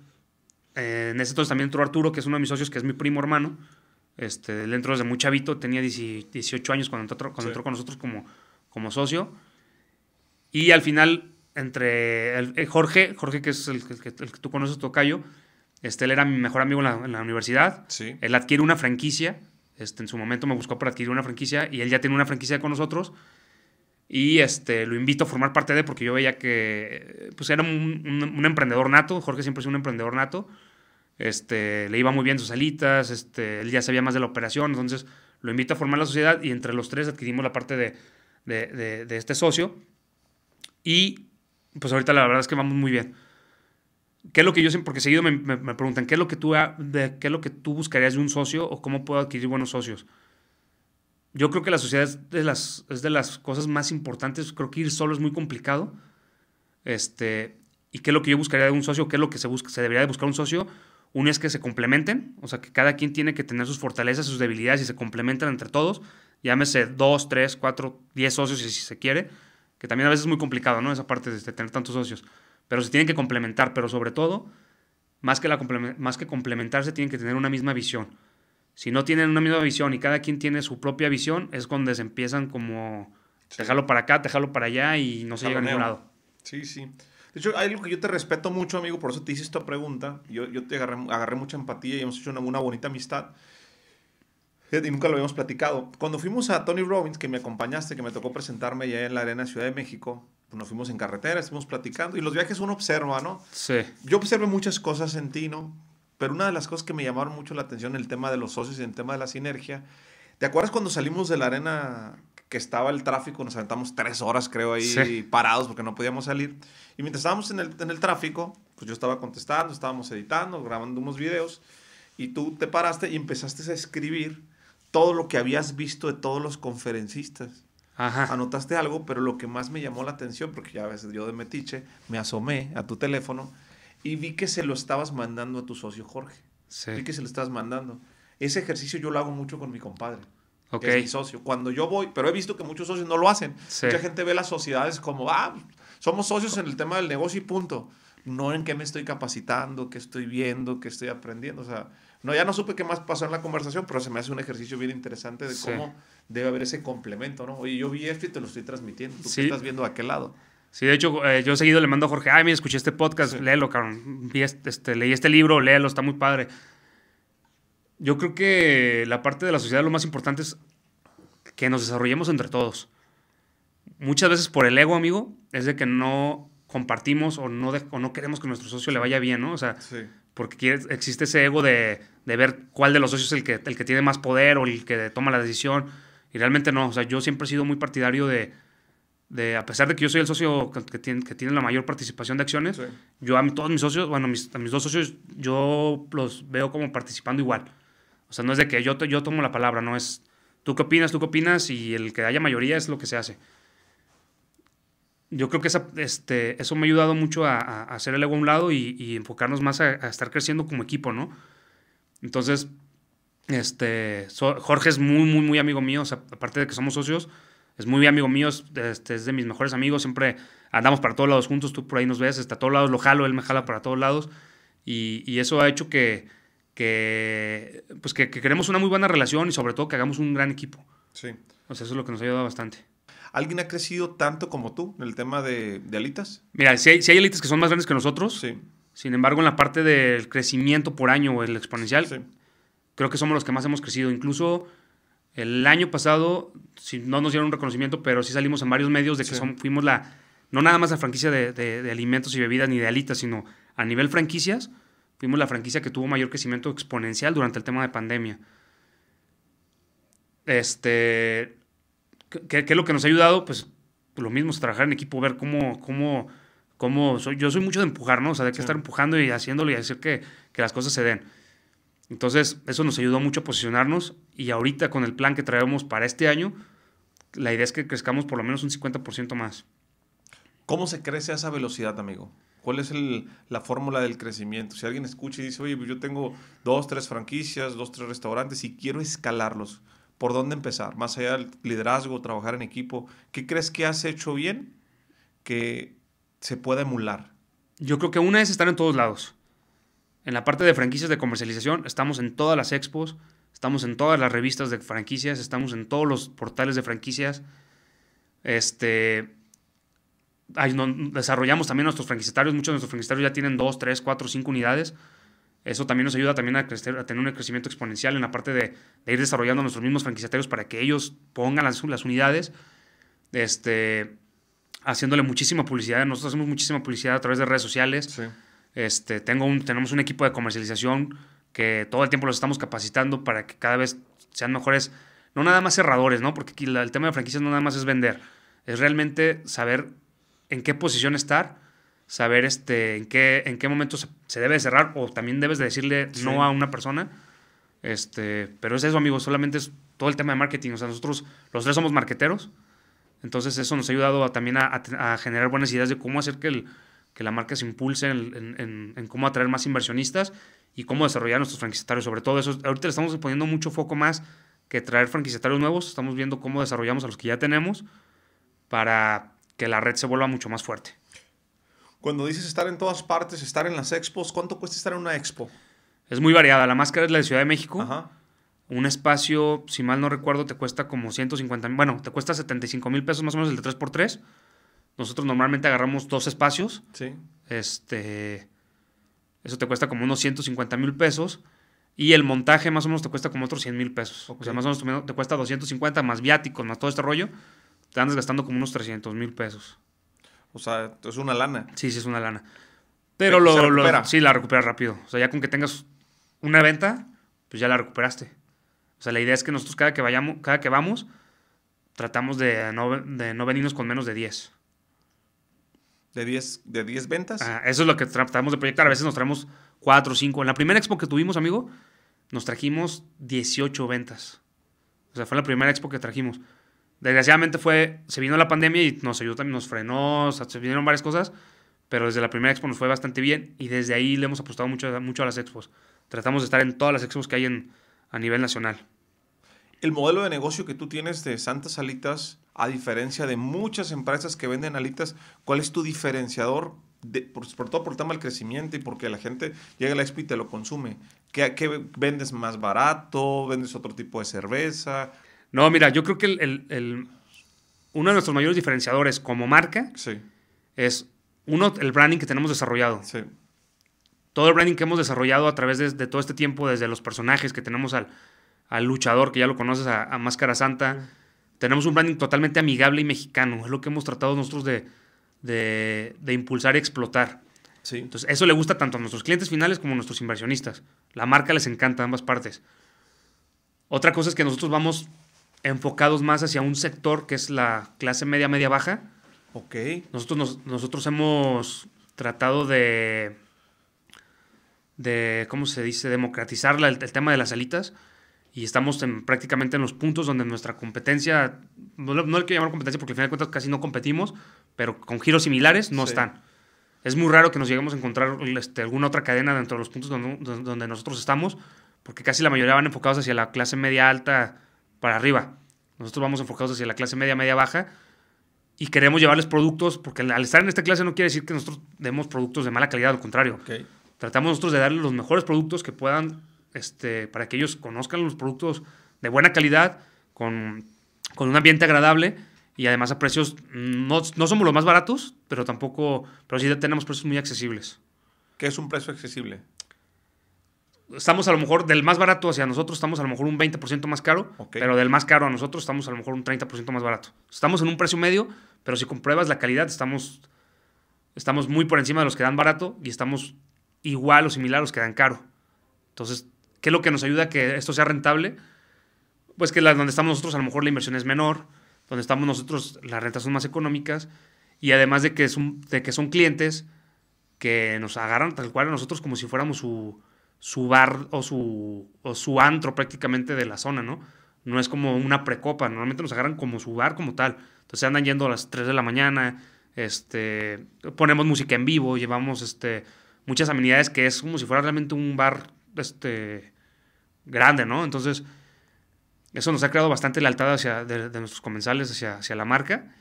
eh, en ese entonces también entró Arturo, que es uno de mis socios, que es mi primo hermano este, de entró desde muy chavito, tenía 18 años cuando entró, con nosotros como, socio. Y al final, entre eh, Jorge, Jorge que es el, que, tú conoces, Tocayo, este, él era mi mejor amigo en la, universidad. Él adquiere una franquicia. Este, en su momento me buscó para adquirir una franquicia y él ya tiene una franquicia con nosotros. Y este, lo invito a formar parte de porque yo veía que pues era un, un emprendedor nato. Jorge siempre ha sido un emprendedor nato. Este, le iba muy bien sus alitas, este, él ya sabía más de la operación, entonces lo invito a formar la sociedad y entre los tres adquirimos la parte de, de, de, este socio. Y pues ahorita la verdad es que vamos muy bien. ¿Qué es lo que yo siempre, porque seguido me, me, preguntan, ¿qué es, lo que tú, de, ¿qué es lo que tú buscarías de un socio o cómo puedo adquirir buenos socios? Yo creo que la sociedad es de las, es de las cosas más importantes. Creo que ir solo es muy complicado. Este, ¿Y qué es lo que yo buscaría de un socio? ¿Qué es lo que se, busca, se debería de buscar un socio? Uno es que se complementen, o sea, que cada quien tiene que tener sus fortalezas, sus debilidades y se complementan entre todos. Llámese dos, tres, cuatro, diez socios si se quiere, que también a veces es muy complicado, ¿no? Esa parte de tener tantos socios. Pero se tienen que complementar, pero sobre todo, más que, la más que complementarse, tienen que tener una misma visión. Si no tienen una misma visión y cada quien tiene su propia visión, es cuando se empiezan como, dejarlo para acá, dejarlo para allá y no se llega a ningún lado. Sí, sí. De hecho, hay algo que yo te respeto mucho, amigo, por eso te hice esta pregunta. Yo, yo te agarré, agarré mucha empatía y hemos hecho una, una bonita amistad. Y nunca lo habíamos platicado. Cuando fuimos a Tony Robbins, que me acompañaste, que me tocó presentarme ya en la Arena Ciudad de México, pues nos fuimos en carretera, estuvimos platicando. Y los viajes uno observa, ¿no? Sí. Yo observé muchas cosas en ti, ¿no? Pero una de las cosas que me llamaron mucho la atención, el tema de los socios y el tema de la sinergia. ¿Te acuerdas cuando salimos de la Arena que estaba el tráfico, nos aventamos tres horas, creo, ahí parados porque no podíamos salir. Y mientras estábamos en el, en el tráfico, pues yo estaba contestando, estábamos editando, grabando unos videos, y tú te paraste y empezaste a escribir todo lo que habías visto de todos los conferencistas. Anotaste algo, pero lo que más me llamó la atención, porque ya a veces yo de metiche, me asomé a tu teléfono y vi que se lo estabas mandando a tu socio Jorge. Sí. Vi que se lo estabas mandando. Ese ejercicio yo lo hago mucho con mi compadre. Okay. Es socio. Cuando yo voy, pero he visto que muchos socios no lo hacen. Mucha gente ve las sociedades como, ah, somos socios en el tema del negocio y punto. No en qué me estoy capacitando, qué estoy viendo, qué estoy aprendiendo. O sea, no, ya no supe qué más pasó en la conversación, pero se me hace un ejercicio bien interesante de cómo debe haber ese complemento, ¿no? Oye, yo vi esto y te lo estoy transmitiendo. ¿Tú qué estás viendo ¿A aquel lado? Sí, de hecho, yo eh, yo seguido le mando a Jorge, ay, mira, escuché este podcast, léelo, cabrón. Este, este, leí este libro, léelo, está muy padre yo creo que la parte de la sociedad lo más importante es que nos desarrollemos entre todos. Muchas veces por el ego, amigo, es de que no compartimos o no, no queremos que nuestro socio le vaya bien, ¿no? O sea, porque existe ese ego de, ver cuál de los socios es el que, el que tiene más poder o el que toma la decisión. Y realmente no, o sea, yo siempre he sido muy partidario de, a pesar de que yo soy el socio que, tiene, que tiene, la mayor participación de acciones, yo a todos mis socios, bueno, a mis dos socios, yo los veo como participando igual. O sea, no es de que yo, yo tomo la palabra, no es tú qué opinas, tú qué opinas y el que haya mayoría es lo que se hace. Yo creo que este, eso me ha ayudado mucho a, hacer el ego a un lado y, enfocarnos más a, estar creciendo como equipo, ¿no? Entonces, este, Jorge es muy, muy, muy amigo mío, o sea, aparte de que somos socios, es muy amigo mío, este, es de mis mejores amigos, siempre andamos para todos lados juntos, tú por ahí nos ves, está a todos lados lo jalo, él me jala para todos lados y eso ha hecho que, que, pues que, queremos una muy buena relación y sobre todo que hagamos un gran equipo. Sí. O sea, eso es lo que nos ha ayudado bastante. ¿Alguien ha crecido tanto como tú en el tema de, alitas? Mira, si hay, si alitas que son más grandes que nosotros, sí. sin embargo, en la parte del crecimiento por año o el exponencial, creo que somos los que más hemos crecido. Incluso el año pasado, si no nos dieron un reconocimiento, pero sí salimos en varios medios de que fuimos la, no nada más la franquicia de, alimentos y bebidas ni de alitas, sino a nivel franquicias, Fuimos la franquicia que tuvo mayor crecimiento exponencial durante el tema de pandemia. Este, ¿qué, es lo que nos ha ayudado? Pues, pues, lo mismo, es trabajar en equipo, ver cómo, cómo, cómo yo soy mucho de empujar, ¿no? O sea, de que estar empujando y haciéndolo y hacer que, que las cosas se den. Entonces, eso nos ayudó mucho a posicionarnos y ahorita con el plan que traemos para este año, la idea es que crezcamos por lo menos un 50% más. ¿Cómo se crece a esa velocidad, amigo? ¿Cuál es la fórmula del crecimiento? Si alguien escucha y dice, oye, pues yo tengo dos, tres franquicias, dos, tres restaurantes y quiero escalarlos, ¿por dónde empezar? Más allá del liderazgo, trabajar en equipo, ¿qué crees que has hecho bien que se pueda emular? Yo creo que una es estar en todos lados. En la parte de franquicias de comercialización, estamos en todas las expos, estamos en todas las revistas de franquicias, estamos en todos los portales de franquicias. Este, no, desarrollamos también nuestros franquiciatarios muchos de nuestros franquiciatarios ya tienen 2, 3, 4, 5 unidades. Eso también nos ayuda también a, crecer, a tener un crecimiento exponencial en la parte de, ir desarrollando nuestros mismos franquiciatarios para que ellos pongan las, unidades. Este, haciéndole muchísima publicidad. Nosotros hacemos muchísima publicidad a través de redes sociales. Este, tengo un, tenemos un equipo de comercialización que todo el tiempo los estamos capacitando para que cada vez sean mejores, no nada más cerradores, ¿no? Porque el tema de franquicias no nada más es vender, es realmente saber en qué posición estar, saber este, en, qué, en qué momento se, debe cerrar o también debes de decirle no a una persona. Este, pero es eso, amigos, solamente es todo el tema de marketing. O sea, nosotros los tres somos marqueteros, entonces eso nos ha ayudado también a, generar buenas ideas de cómo hacer que, el, que la marca se impulse en, cómo atraer más inversionistas y cómo desarrollar nuestros franquiciatarios. Sobre todo eso, ahorita le estamos poniendo mucho foco más que traer franquiciatarios nuevos, estamos viendo cómo desarrollamos a los que ya tenemos para que la red se vuelva mucho más fuerte. Cuando dices estar en todas partes, estar en las expos, ¿cuánto cuesta estar en una expo? Es muy variada. La máscara es la de Ciudad de México. Un espacio, si mal no recuerdo, te cuesta como 150 mil. Bueno, te cuesta 75 mil pesos más o menos el de 3x3. Nosotros normalmente agarramos dos espacios. Sí. Este. Eso te cuesta como unos 150 mil pesos. Y el montaje más o menos te cuesta como otros 100 mil pesos. O sea, más o menos te cuesta 250 más viáticos, más todo este rollo te andas gastando como unos 300 mil pesos. O sea, es una lana. Sí, sí, es una lana. Pero, lo, Sí, la recuperas rápido. O sea, ya con que tengas una venta, pues ya la recuperaste. O sea, la idea es que nosotros cada que, vayamos, cada que vamos, tratamos de no, de no venirnos con menos de 10. ¿De 10, de 10 ventas? eso es lo que tratamos de proyectar. A veces nos traemos 4 o 5. En la primera expo que tuvimos, amigo, nos trajimos 18 ventas. O sea, fue la primera expo que trajimos. Desgraciadamente fue, se vino la pandemia y nos ayudó también, nos frenó, se vinieron varias cosas, pero desde la primera expo nos fue bastante bien y desde ahí le hemos apostado mucho, mucho a las expos. Tratamos de estar en todas las expos que hay a nivel nacional. El modelo de negocio que tú tienes de Santas Alitas, a diferencia de muchas empresas que venden alitas, ¿cuál es tu diferenciador? por, por, todo por el tema del crecimiento y porque la gente llega a la expo y te lo consume. ¿Qué, ¿Qué vendes más barato? ¿Vendes otro tipo de cerveza? No, mira, yo creo que el, uno de nuestros mayores diferenciadores como marca es, uno, el branding que tenemos desarrollado. Todo el branding que hemos desarrollado a través de, todo este tiempo, desde los personajes que tenemos al, luchador, que ya lo conoces, a, Máscara Santa. Tenemos un branding totalmente amigable y mexicano. Es lo que hemos tratado nosotros de, de, impulsar y explotar. Entonces, eso le gusta tanto a nuestros clientes finales como a nuestros inversionistas. La marca les encanta a ambas partes. Otra cosa es que nosotros vamos enfocados más hacia un sector que es la clase media, media baja. Ok. Nosotros, nosotros hemos tratado de, de, ¿cómo se dice?, democratizar el, tema de las alitas y estamos prácticamente en los puntos donde nuestra competencia, no, no le quiero llamar competencia porque al final de cuentas casi no competimos, pero con giros similares no están. Es muy raro que nos lleguemos a encontrar este, alguna otra cadena dentro de los puntos donde nosotros estamos, porque casi la mayoría van enfocados hacia la clase media alta, para arriba. Nosotros vamos enfocados hacia la clase media, media baja y queremos llevarles productos, porque al estar en esta clase no quiere decir que nosotros demos productos de mala calidad, al contrario. Okay. Tratamos nosotros de darles los mejores productos que puedan, este, para que ellos conozcan los productos de buena calidad, con, un ambiente agradable y además a precios, no, no, somos los más baratos, pero tampoco, pero sí tenemos precios muy accesibles. ¿Qué es un precio accesible? estamos a lo mejor del más barato hacia nosotros, estamos a lo mejor un 20% más caro, pero del más caro a nosotros estamos a lo mejor un 30% más barato. Estamos en un precio medio, pero si compruebas la calidad, estamos, estamos muy por encima de los que dan barato y estamos igual o similar a los que dan caro. Entonces, ¿qué es lo que nos ayuda a que esto sea rentable? Pues que donde estamos nosotros a lo mejor la inversión es menor, donde estamos nosotros las rentas son más económicas y además de que, es un, de que son clientes que nos agarran tal cual a nosotros como si fuéramos su su bar o su, o su antro prácticamente de la zona, ¿no? No es como una precopa, normalmente nos agarran como su bar como tal. Entonces andan yendo a las 3 de la mañana, este, ponemos música en vivo, llevamos este, muchas amenidades que es como si fuera realmente un bar este, grande, ¿no? Entonces, eso nos ha creado bastante lealtad hacia, de, nuestros comensales hacia, hacia la marca.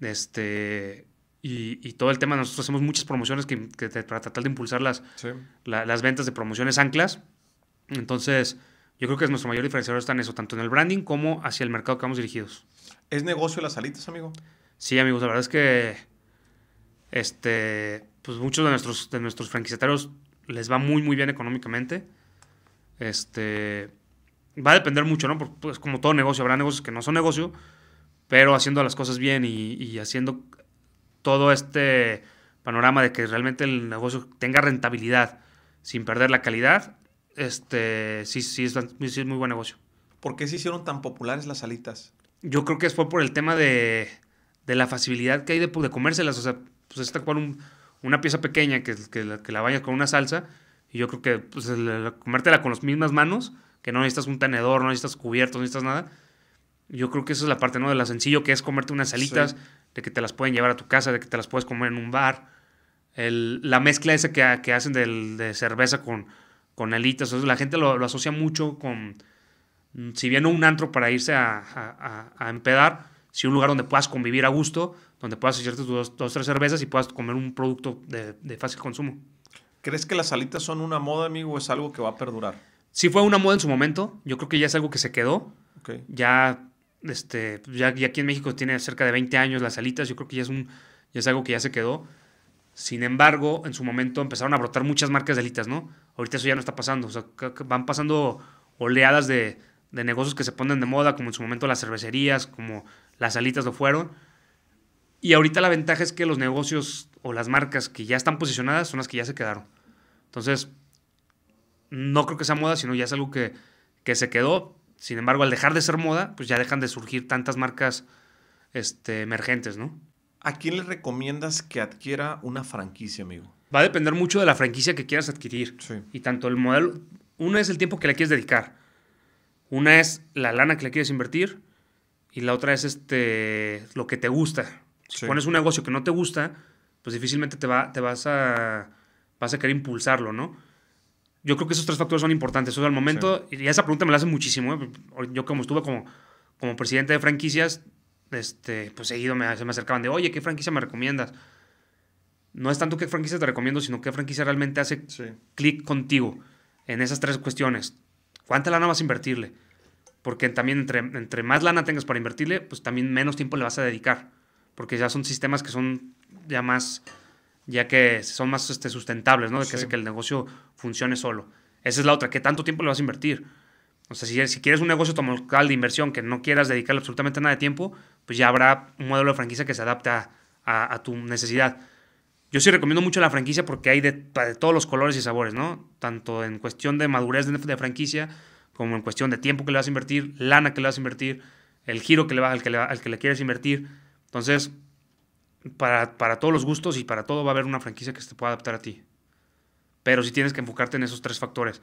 Este, y, todo el tema, nosotros hacemos muchas promociones que, para tratar de impulsar las, las ventas de promociones anclas. Entonces, yo creo que es nuestro mayor diferenciador está en eso, tanto en el branding como hacia el mercado que vamos dirigidos. ¿Es negocio las salitas amigo? Sí, amigos, la verdad es que este, pues muchos de nuestros, de nuestros franquiciatarios les va muy, muy bien económicamente. Este, va a depender mucho, ¿no? Porque, pues como todo negocio, habrá negocios que no son negocio, pero haciendo las cosas bien y, y haciendo todo este panorama de que realmente el negocio tenga rentabilidad sin perder la calidad, este, sí, sí, es, muy buen negocio. ¿Por qué se hicieron tan populares las salitas? Yo creo que fue por el tema de, la facilidad que hay de, comérselas. O sea, pues está con una pieza pequeña que, que, la, que bañas con una salsa. Y yo creo que pues, comértela con las mismas manos, que no necesitas un tenedor, no necesitas cubiertos, no necesitas nada. Yo creo que esa es la parte, ¿no? De lo sencillo que es comerte unas salitas de que te las pueden llevar a tu casa, de que te las puedes comer en un bar. la mezcla esa que, que hacen de cerveza con, con alitas, la gente lo, asocia mucho con, si bien no un antro para irse a, a, empedar, si un lugar donde puedas convivir a gusto, donde puedas echarte tus dos, dos tres cervezas y puedas comer un producto de, fácil consumo. ¿Crees que las alitas son una moda, amigo, o es algo que va a perdurar? Sí fue una moda en su momento, yo creo que ya es algo que se quedó. Ya este, pues, ya, aquí en México tiene cerca de 20 años las alitas, yo creo que ya es, un, ya es algo que ya se quedó. Sin embargo, en su momento empezaron a brotar muchas marcas de alitas, ¿no? Ahorita eso ya no está pasando, van pasando oleadas de, negocios que se ponen de moda, como en su momento las cervecerías, como las alitas lo fueron. Y ahorita la ventaja es que los negocios o las marcas que ya están posicionadas son las que ya se quedaron. Entonces, no creo que sea moda, sino ya es algo que, que se quedó. Sin embargo, al dejar de ser moda, pues ya dejan de surgir tantas marcas este, emergentes, ¿no? ¿A quién le recomiendas que adquiera una franquicia, amigo? Va a depender mucho de la franquicia que quieras adquirir. Y tanto el modelo, una es el tiempo que le quieres dedicar, una es la lana que le quieres invertir y la otra es este, lo que te gusta. Si pones un negocio que no te gusta, pues difícilmente te, va, te vas, a, vas a querer impulsarlo, ¿no? yo creo que esos tres factores son importantes. Eso al momento, y esa pregunta me la hacen muchísimo. ¿eh? Yo como estuve como, como presidente de franquicias, este, pues seguido me, se me acercaban de, oye, ¿qué franquicia me recomiendas? No es tanto qué franquicia te recomiendo, sino qué franquicia realmente hace clic contigo en esas tres cuestiones. ¿Cuánta lana vas a invertirle? Porque también entre, entre más lana tengas para invertirle, pues también menos tiempo le vas a dedicar. Porque ya son sistemas que son ya más ya que son más este, sustentables, ¿no? De que, sé que el negocio funcione solo. Esa es la otra, que tanto tiempo le vas a invertir? O sea, si, si quieres un negocio tan local de inversión que no quieras dedicarle absolutamente nada de tiempo, pues ya habrá un modelo de franquicia que se adapte a, tu necesidad. Yo sí recomiendo mucho la franquicia porque hay de, de, todos los colores y sabores, ¿no? Tanto en cuestión de madurez de, de, franquicia, como en cuestión de tiempo que le vas a invertir, lana que le vas a invertir, el giro que le, va, al, al que le quieres invertir. Entonces, para, todos los gustos y para todo va a haber una franquicia que se pueda adaptar a ti. Pero si tienes que enfocarte en esos tres factores.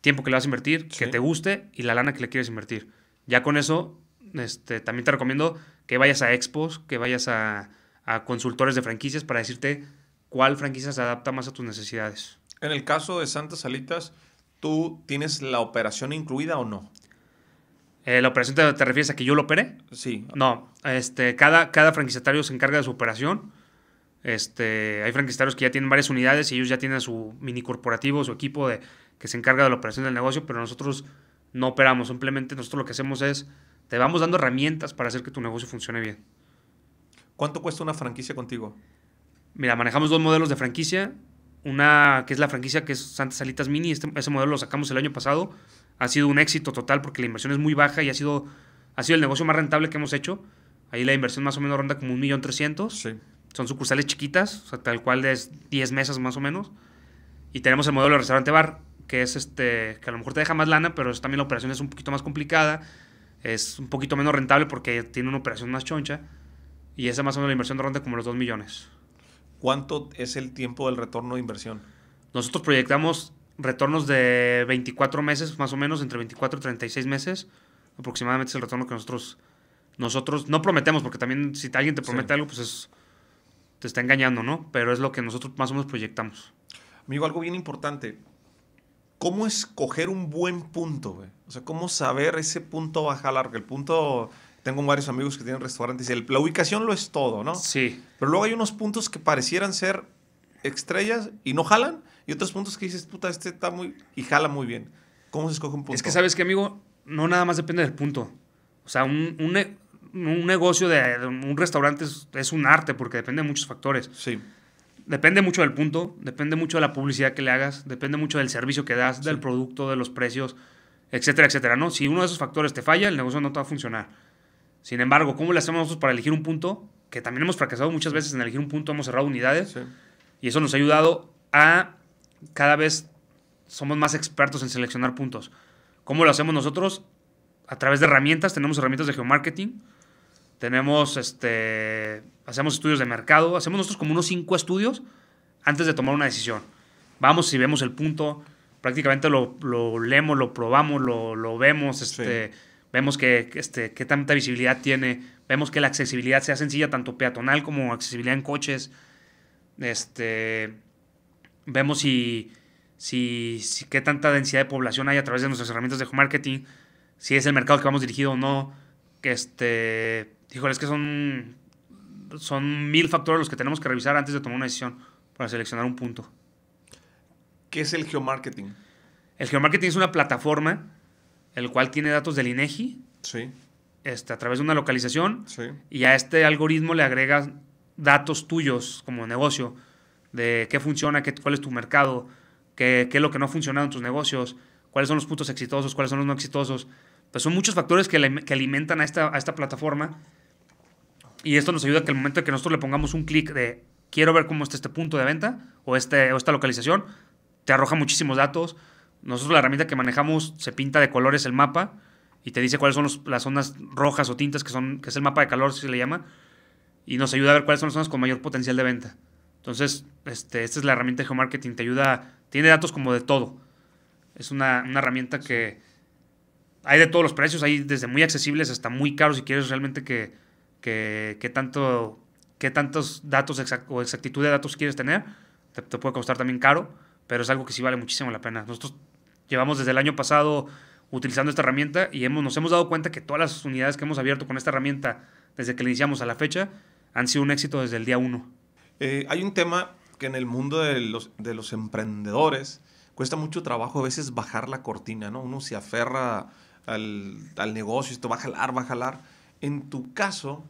Tiempo que le vas a invertir, que te guste y la lana que le quieres invertir. Ya con eso, este, también te recomiendo que vayas a expos, que vayas a, a consultores de franquicias para decirte cuál franquicia se adapta más a tus necesidades. En el caso de Santa Salitas, ¿tú tienes la operación incluida o no? Eh, ¿La operación te, refieres a que yo lo opere? Sí. No, este, cada, cada franquiciatario se encarga de su operación. Este, hay franquiciatarios que ya tienen varias unidades y ellos ya tienen su mini corporativo, su equipo de, que se encarga de la operación del negocio, pero nosotros no operamos. Simplemente nosotros lo que hacemos es, te vamos dando herramientas para hacer que tu negocio funcione bien. ¿Cuánto cuesta una franquicia contigo? Mira, manejamos dos modelos de franquicia una que es la franquicia que es Santa Salitas Mini. Este, ese modelo lo sacamos el año pasado. Ha sido un éxito total porque la inversión es muy baja y ha sido, ha sido el negocio más rentable que hemos hecho. Ahí la inversión más o menos ronda como un millón trescientos. Son sucursales chiquitas, tal cual de 10 mesas más o menos. Y tenemos el modelo de restaurante bar, que es este, que a lo mejor te deja más lana, pero también la operación es un poquito más complicada. Es un poquito menos rentable porque tiene una operación más choncha. Y esa más o menos la inversión ronda como los 2 millones. ¿cuánto es el tiempo del retorno de inversión? Nosotros proyectamos retornos de 24 meses, más o menos, entre 24 y 36 meses. Aproximadamente es el retorno que nosotros, nosotros no prometemos, porque también si alguien te promete algo, pues te está engañando, ¿no? Pero es lo que nosotros más o menos proyectamos. Amigo, algo bien importante. ¿Cómo escoger un buen punto? Güey? O sea, ¿cómo saber ese punto va a el punto tengo varios amigos que tienen restaurantes y la ubicación lo es todo, ¿no? Sí. Pero luego hay unos puntos que parecieran ser estrellas y no jalan, y otros puntos que dices, puta, este está muy. y jala muy bien. ¿Cómo se escoge un punto? Es que sabes que, amigo, no nada más depende del punto. O sea, un, negocio de, un restaurante es, un arte porque depende de muchos factores. Sí. Depende mucho del punto, depende mucho de la publicidad que le hagas, depende mucho del servicio que das, del producto, de los precios, etcétera, etcétera, ¿no? Si uno de esos factores te falla, el negocio no te va a funcionar. Sin embargo, ¿cómo le hacemos nosotros para elegir un punto? Que también hemos fracasado muchas veces en elegir un punto, hemos cerrado unidades. Y eso nos ha ayudado a cada vez somos más expertos en seleccionar puntos. ¿Cómo lo hacemos nosotros? A través de herramientas, tenemos herramientas de geomarketing, tenemos este, hacemos estudios de mercado, hacemos nosotros como unos cinco estudios antes de tomar una decisión. Vamos y vemos el punto, prácticamente lo, lo leemos, lo probamos, lo, lo vemos, este, vemos que, este, qué tanta visibilidad tiene, vemos que la accesibilidad sea sencilla, tanto peatonal como accesibilidad en coches. Este, vemos si, si, qué tanta densidad de población hay a través de nuestras herramientas de geomarketing. si es el mercado que vamos dirigido o no. Este, híjole, es que son, son mil factores los que tenemos que revisar antes de tomar una decisión para seleccionar un punto. ¿Qué es el geomarketing? El geomarketing es una plataforma el cual tiene datos del INEGI. E sí. Este, a través de una localización. Y a este algoritmo le agregas datos tuyos como negocio, de qué funciona, qué, cuál es tu mercado, qué, es lo que no ha en tus negocios, cuáles son los puntos exitosos, cuáles son los no exitosos. Pues son muchos factores que, alimentan a esta, esta plataforma. Y esto nos ayuda que el momento de que nosotros le pongamos un clic de quiero ver cómo está este punto de venta o, este, o esta localización, te arroja muchísimos datos nosotros la herramienta que manejamos se pinta de colores el mapa y te dice cuáles son las zonas rojas o tintas que son, que es el mapa de calor, si se le llama, y nos ayuda a ver cuáles son las zonas con mayor potencial de venta. Entonces, este, esta es la herramienta de geomarketing, te ayuda, tiene datos como de todo. Es una, herramienta que hay de todos los precios, hay desde muy accesibles hasta muy caros si quieres realmente que, que, que tanto, qué tantos datos o exactitud de datos quieres tener. te puede costar también caro, pero es algo que sí vale muchísimo la pena. Nosotros Llevamos desde el año pasado utilizando esta herramienta y hemos, nos hemos dado cuenta que todas las unidades que hemos abierto con esta herramienta desde que la iniciamos a la fecha han sido un éxito desde el día uno. Eh, hay un tema que en el mundo de los, de los emprendedores cuesta mucho trabajo a veces bajar la cortina, ¿no? Uno se aferra al, al negocio, esto va a jalar, va a jalar. En tu caso,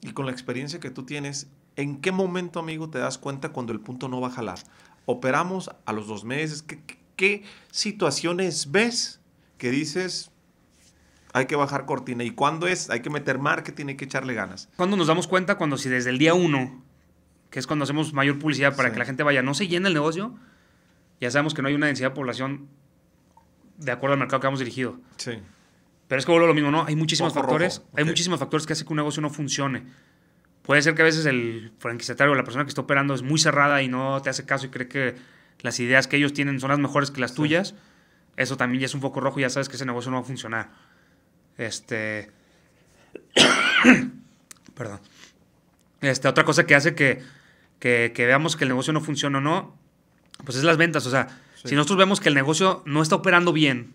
y con la experiencia que tú tienes, ¿en qué momento, amigo, te das cuenta cuando el punto no va a jalar? ¿Operamos a los dos meses? ¿Qué, qué situaciones ves que dices, hay que bajar cortina. ¿Y cuándo es? Hay que meter marketing, hay que echarle ganas. Cuando nos damos cuenta? Cuando si desde el día uno, que es cuando hacemos mayor publicidad para que la gente vaya, no se llena el negocio, ya sabemos que no hay una densidad de población de acuerdo al mercado que hemos dirigido. Sí. Pero es que lo mismo, ¿no? Hay muchísimos factores. Hay muchísimos factores que hacen que un negocio no funcione. Puede ser que a veces el franquiciatario o la persona que está operando es muy cerrada y no te hace caso y cree que las ideas que ellos tienen son las mejores que las tuyas, eso también ya es un foco rojo, ya sabes que ese negocio no va a funcionar. Este. Perdón. Este, otra cosa que hace que, que, veamos que el negocio no funciona o no, pues es las ventas. O sea, si nosotros vemos que el negocio no está operando bien,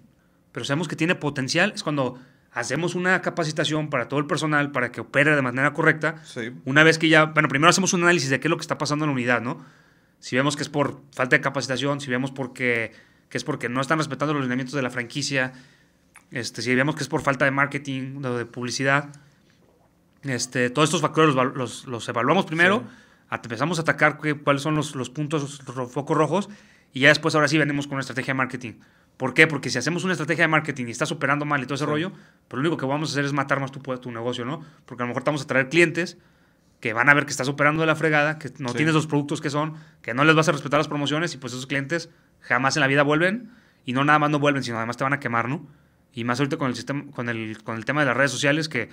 pero sabemos que tiene potencial, es cuando hacemos una capacitación para todo el personal para que opere de manera correcta. Una vez que ya, bueno, primero hacemos un análisis de qué es lo que está pasando en la unidad, ¿no? si vemos que es por falta de capacitación, si vemos porque, que es porque no están respetando los lineamientos de la franquicia, este, si vemos que es por falta de marketing de publicidad, este, todos estos factores los, evaluamos primero, empezamos a atacar cuáles son los, puntos, focos rojos, y ya después ahora sí venimos con una estrategia de marketing. ¿Por qué? Porque si hacemos una estrategia de marketing y estás operando mal y todo ese rollo, pues lo único que vamos a hacer es matar más tu, tu negocio, ¿no? Porque a lo mejor vamos a traer clientes, que van a ver que está superando de la fregada, que no tienes los productos que son, que no les vas a respetar las promociones y pues esos clientes jamás en la vida vuelven y no nada más no vuelven, sino además te van a quemar, ¿no? Y más ahorita con el, sistema, con el, con el tema de las redes sociales que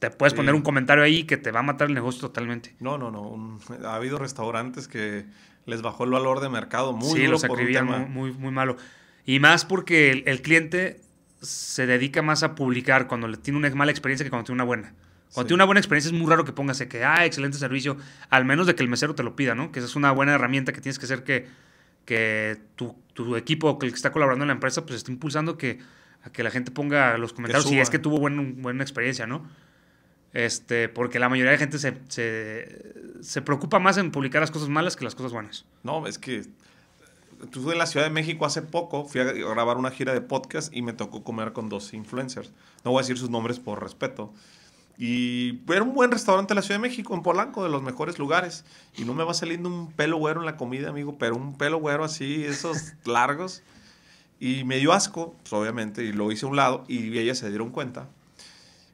te puedes poner un comentario ahí que te va a matar el negocio totalmente. No, no, no. Ha habido restaurantes que les bajó el valor de mercado muy Sí, los muy, muy, malo. Y más porque el, cliente se dedica más a publicar cuando le tiene una mala experiencia que cuando tiene una buena. Cuando tiene una buena experiencia es muy raro que pongas que, ah, excelente servicio, al menos de que el mesero te lo pida, ¿no? Que esa es una buena herramienta que tienes que hacer que, que tu, equipo, que el que está colaborando en la empresa, pues esté impulsando que, a que la gente ponga los comentarios si es que tuvo buena experiencia, ¿no? Este, porque la mayoría de gente se, se, se preocupa más en publicar las cosas malas que las cosas buenas. No, es que estuve en la Ciudad de México hace poco, fui a grabar una gira de podcast y me tocó comer con dos influencers. No voy a decir sus nombres por respeto. Y era un buen restaurante en la Ciudad de México, en Polanco, de los mejores lugares. Y no me va saliendo un pelo güero en la comida, amigo, pero un pelo güero así, esos largos. Y me dio asco, pues, obviamente, y lo hice a un lado y ellas se dieron cuenta.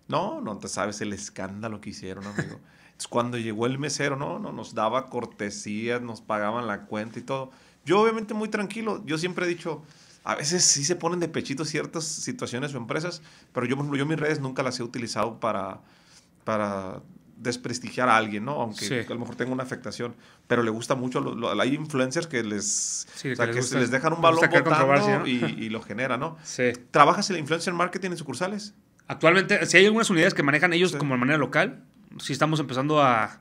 No, no te sabes el escándalo que hicieron, amigo. Es cuando llegó el mesero, no, no, nos daba cortesías, nos pagaban la cuenta y todo. Yo obviamente muy tranquilo, yo siempre he dicho, a veces sí se ponen de pechito ciertas situaciones o empresas, pero yo, yo mis redes nunca las he utilizado para, para desprestigiar a alguien, ¿no? Aunque a lo mejor tenga una afectación, pero le gusta mucho, hay influencers que les, les, dejan un balón y, lo generan, ¿no? Sí. ¿Trabajas el influencer marketing en sucursales? Actualmente, si hay algunas unidades que manejan ellos como de manera local, sí estamos empezando a,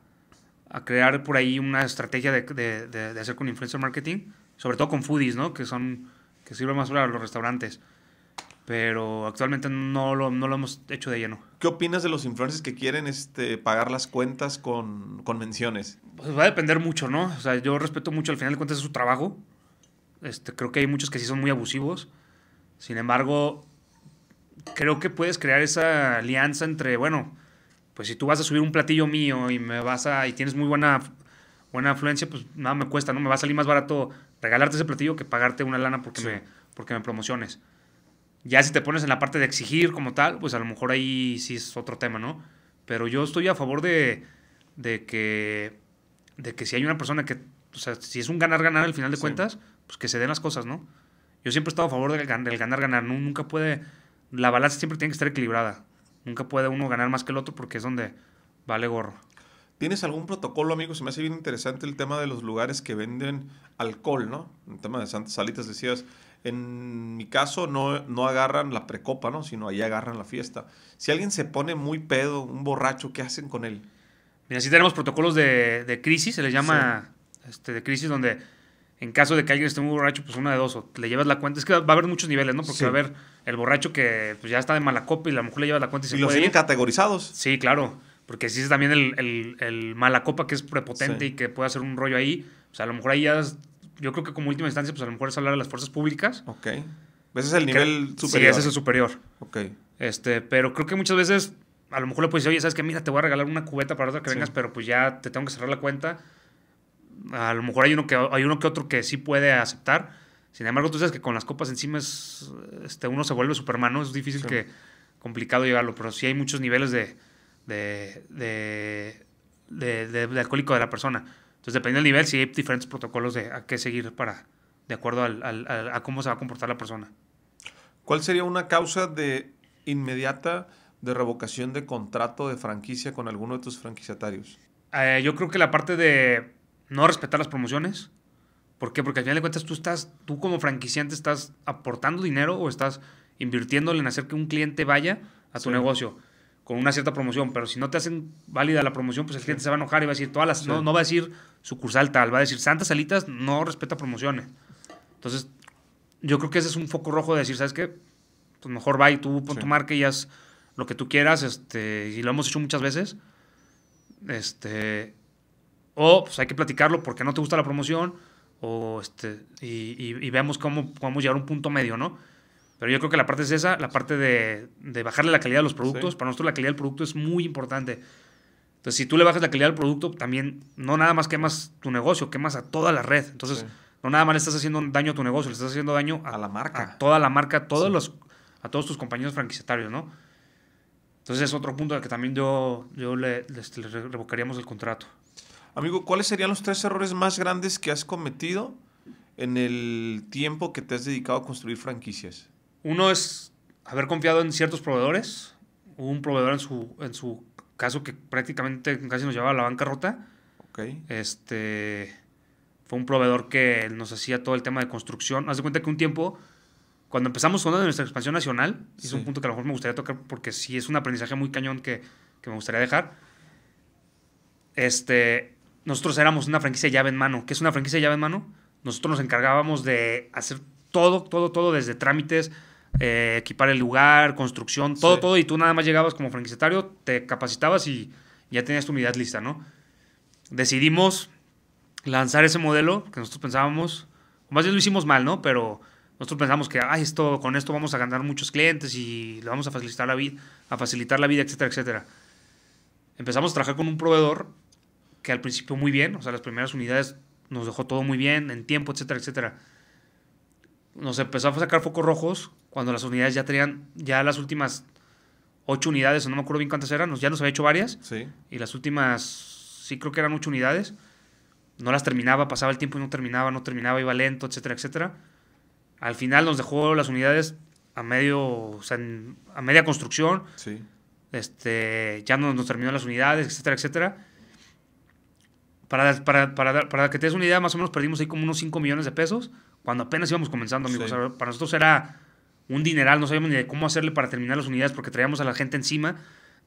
crear por ahí una estrategia de, de hacer con influencer marketing, sobre todo con foodies, ¿no? Que son que sirve más para los restaurantes. Pero actualmente no lo, no lo hemos hecho de lleno. ¿Qué opinas de los influencers que quieren este, pagar las cuentas con, con menciones? Pues va a depender mucho, ¿no? O sea, yo respeto mucho al final de cuentas su trabajo. Este, creo que hay muchos que sí son muy abusivos. Sin embargo, creo que puedes crear esa alianza entre, bueno, pues si tú vas a subir un platillo mío y me vas a y tienes muy buena buena afluencia, pues nada me cuesta, ¿no? Me va a salir más barato regalarte ese platillo que pagarte una lana porque, me, porque me promociones. Ya si te pones en la parte de exigir como tal, pues a lo mejor ahí sí es otro tema, ¿no? Pero yo estoy a favor de, que, de que si hay una persona que, o sea, si es un ganar-ganar al final de cuentas, pues que se den las cosas, ¿no? Yo siempre he estado a favor del, ganar-ganar, nunca puede, la balanza siempre tiene que estar equilibrada, nunca puede uno ganar más que el otro porque es donde vale gorro. ¿Tienes algún protocolo, amigo? Se me hace bien interesante el tema de los lugares que venden alcohol, ¿no? El tema de Santas Salitas decías, en mi caso no, no agarran la precopa, ¿no? Sino ahí agarran la fiesta. Si alguien se pone muy pedo, un borracho, ¿qué hacen con él? Mira, sí tenemos protocolos de, de crisis, se les llama este, de crisis, donde en caso de que alguien esté muy borracho, pues una de dos, o le llevas la cuenta. Es que va a haber muchos niveles, ¿no? Porque va a haber el borracho que pues, ya está de mala copa y la mujer le lleva la cuenta y, y los tienen categorizados. Sí, claro. Porque si es también el, el, mala copa que es prepotente y que puede hacer un rollo ahí, O sea, a lo mejor ahí ya, yo creo que como última instancia, pues a lo mejor es hablar de las fuerzas públicas. Ok. Ese es el nivel superior. Sí, ese es el superior. Ok. Este, pero creo que muchas veces, a lo mejor le puedes decir, oye, ¿sabes qué? Mira, te voy a regalar una cubeta para otra que vengas, pero pues ya te tengo que cerrar la cuenta. A lo mejor hay uno que, hay uno que otro que sí puede aceptar. Sin embargo, tú sabes que con las copas encima es, este, uno se vuelve supermano, es difícil que, complicado llevarlo, pero sí hay muchos niveles de de, de, de, alcohólico de la persona. Entonces, dependiendo del nivel, sí hay diferentes protocolos de a qué seguir para, de acuerdo al, a cómo se va a comportar la persona. ¿Cuál sería una causa de inmediata de revocación de contrato de franquicia con alguno de tus franquiciatarios? Eh, yo creo que la parte de no respetar las promociones. ¿Por qué? Porque al final de cuentas tú estás, tú como franquiciante estás aportando dinero o estás invirtiéndole en hacer que un cliente vaya a tu negocio con una cierta promoción, pero si no te hacen válida la promoción, pues el cliente se va a enojar y va a decir todas las, no, va a decir sucursal tal, va a decir Santas salitas, no respeta promociones. Entonces, yo creo que ese es un foco rojo de decir, ¿sabes qué? Pues mejor va y tú pon tu marca y haz lo que tú quieras, este, y lo hemos hecho muchas veces. Este, o pues, hay que platicarlo porque no te gusta la promoción, o este, y veamos cómo podemos llegar a un punto medio, ¿no? Pero yo creo que la parte es esa, la parte de, bajarle la calidad de los productos. Para nosotros la calidad del producto es muy importante. Entonces, si tú le bajas la calidad al producto, también no nada más quemas tu negocio, quemas a toda la red. Entonces, no nada más le estás haciendo daño a tu negocio, le estás haciendo daño a, la marca. A toda la marca, a todos, los, a todos tus compañeros franquiciatarios, ¿no? Entonces, es otro punto al que también yo, le, revocaríamos el contrato. Amigo, ¿cuáles serían los tres errores más grandes que has cometido en el tiempo que te has dedicado a construir franquicias? Uno es haber confiado en ciertos proveedores. Hubo un proveedor en su, en su caso que prácticamente casi nos llevaba a la bancarrota. Ok. Este, fue un proveedor que nos hacía todo el tema de construcción. Haz de cuenta que un tiempo, cuando empezamos con de nuestra expansión nacional, sí. es un punto que a lo mejor me gustaría tocar porque sí es un aprendizaje muy cañón que, que me gustaría dejar. Este, nosotros éramos una franquicia llave en mano. ¿Qué es una franquicia llave en mano? Nosotros nos encargábamos de hacer todo, todo, todo, desde trámites, eh, equipar el lugar, construcción, todo, todo, y tú nada más llegabas como franquiciatario, te capacitabas y ya tenías tu unidad lista, ¿no? Decidimos lanzar ese modelo que nosotros pensábamos, más bien lo hicimos mal, ¿no? Pero nosotros pensamos que, ay, esto, con esto vamos a ganar muchos clientes y le vamos a facilitar la vida, a facilitar la vida, etcétera, etcétera. Empezamos a trabajar con un proveedor que al principio muy bien, o sea, las primeras unidades nos dejó todo muy bien, en tiempo, etcétera, etcétera nos empezó a sacar focos rojos cuando las unidades ya tenían, ya las últimas ocho unidades, o no me acuerdo bien cuántas eran, ya nos había hecho varias. Sí. Y las últimas, sí creo que eran ocho unidades. No las terminaba, pasaba el tiempo y no terminaba, no terminaba, iba lento, etcétera, etcétera. Al final nos dejó las unidades a medio, o sea, a media construcción. Sí. Este, ya no nos terminó las unidades, etcétera, etcétera. Para, para, para que te des una idea, más o menos perdimos ahí como unos 5 millones de pesos cuando apenas íbamos comenzando, amigos. para nosotros era un dineral, no sabíamos ni de cómo hacerle para terminar las unidades porque traíamos a la gente encima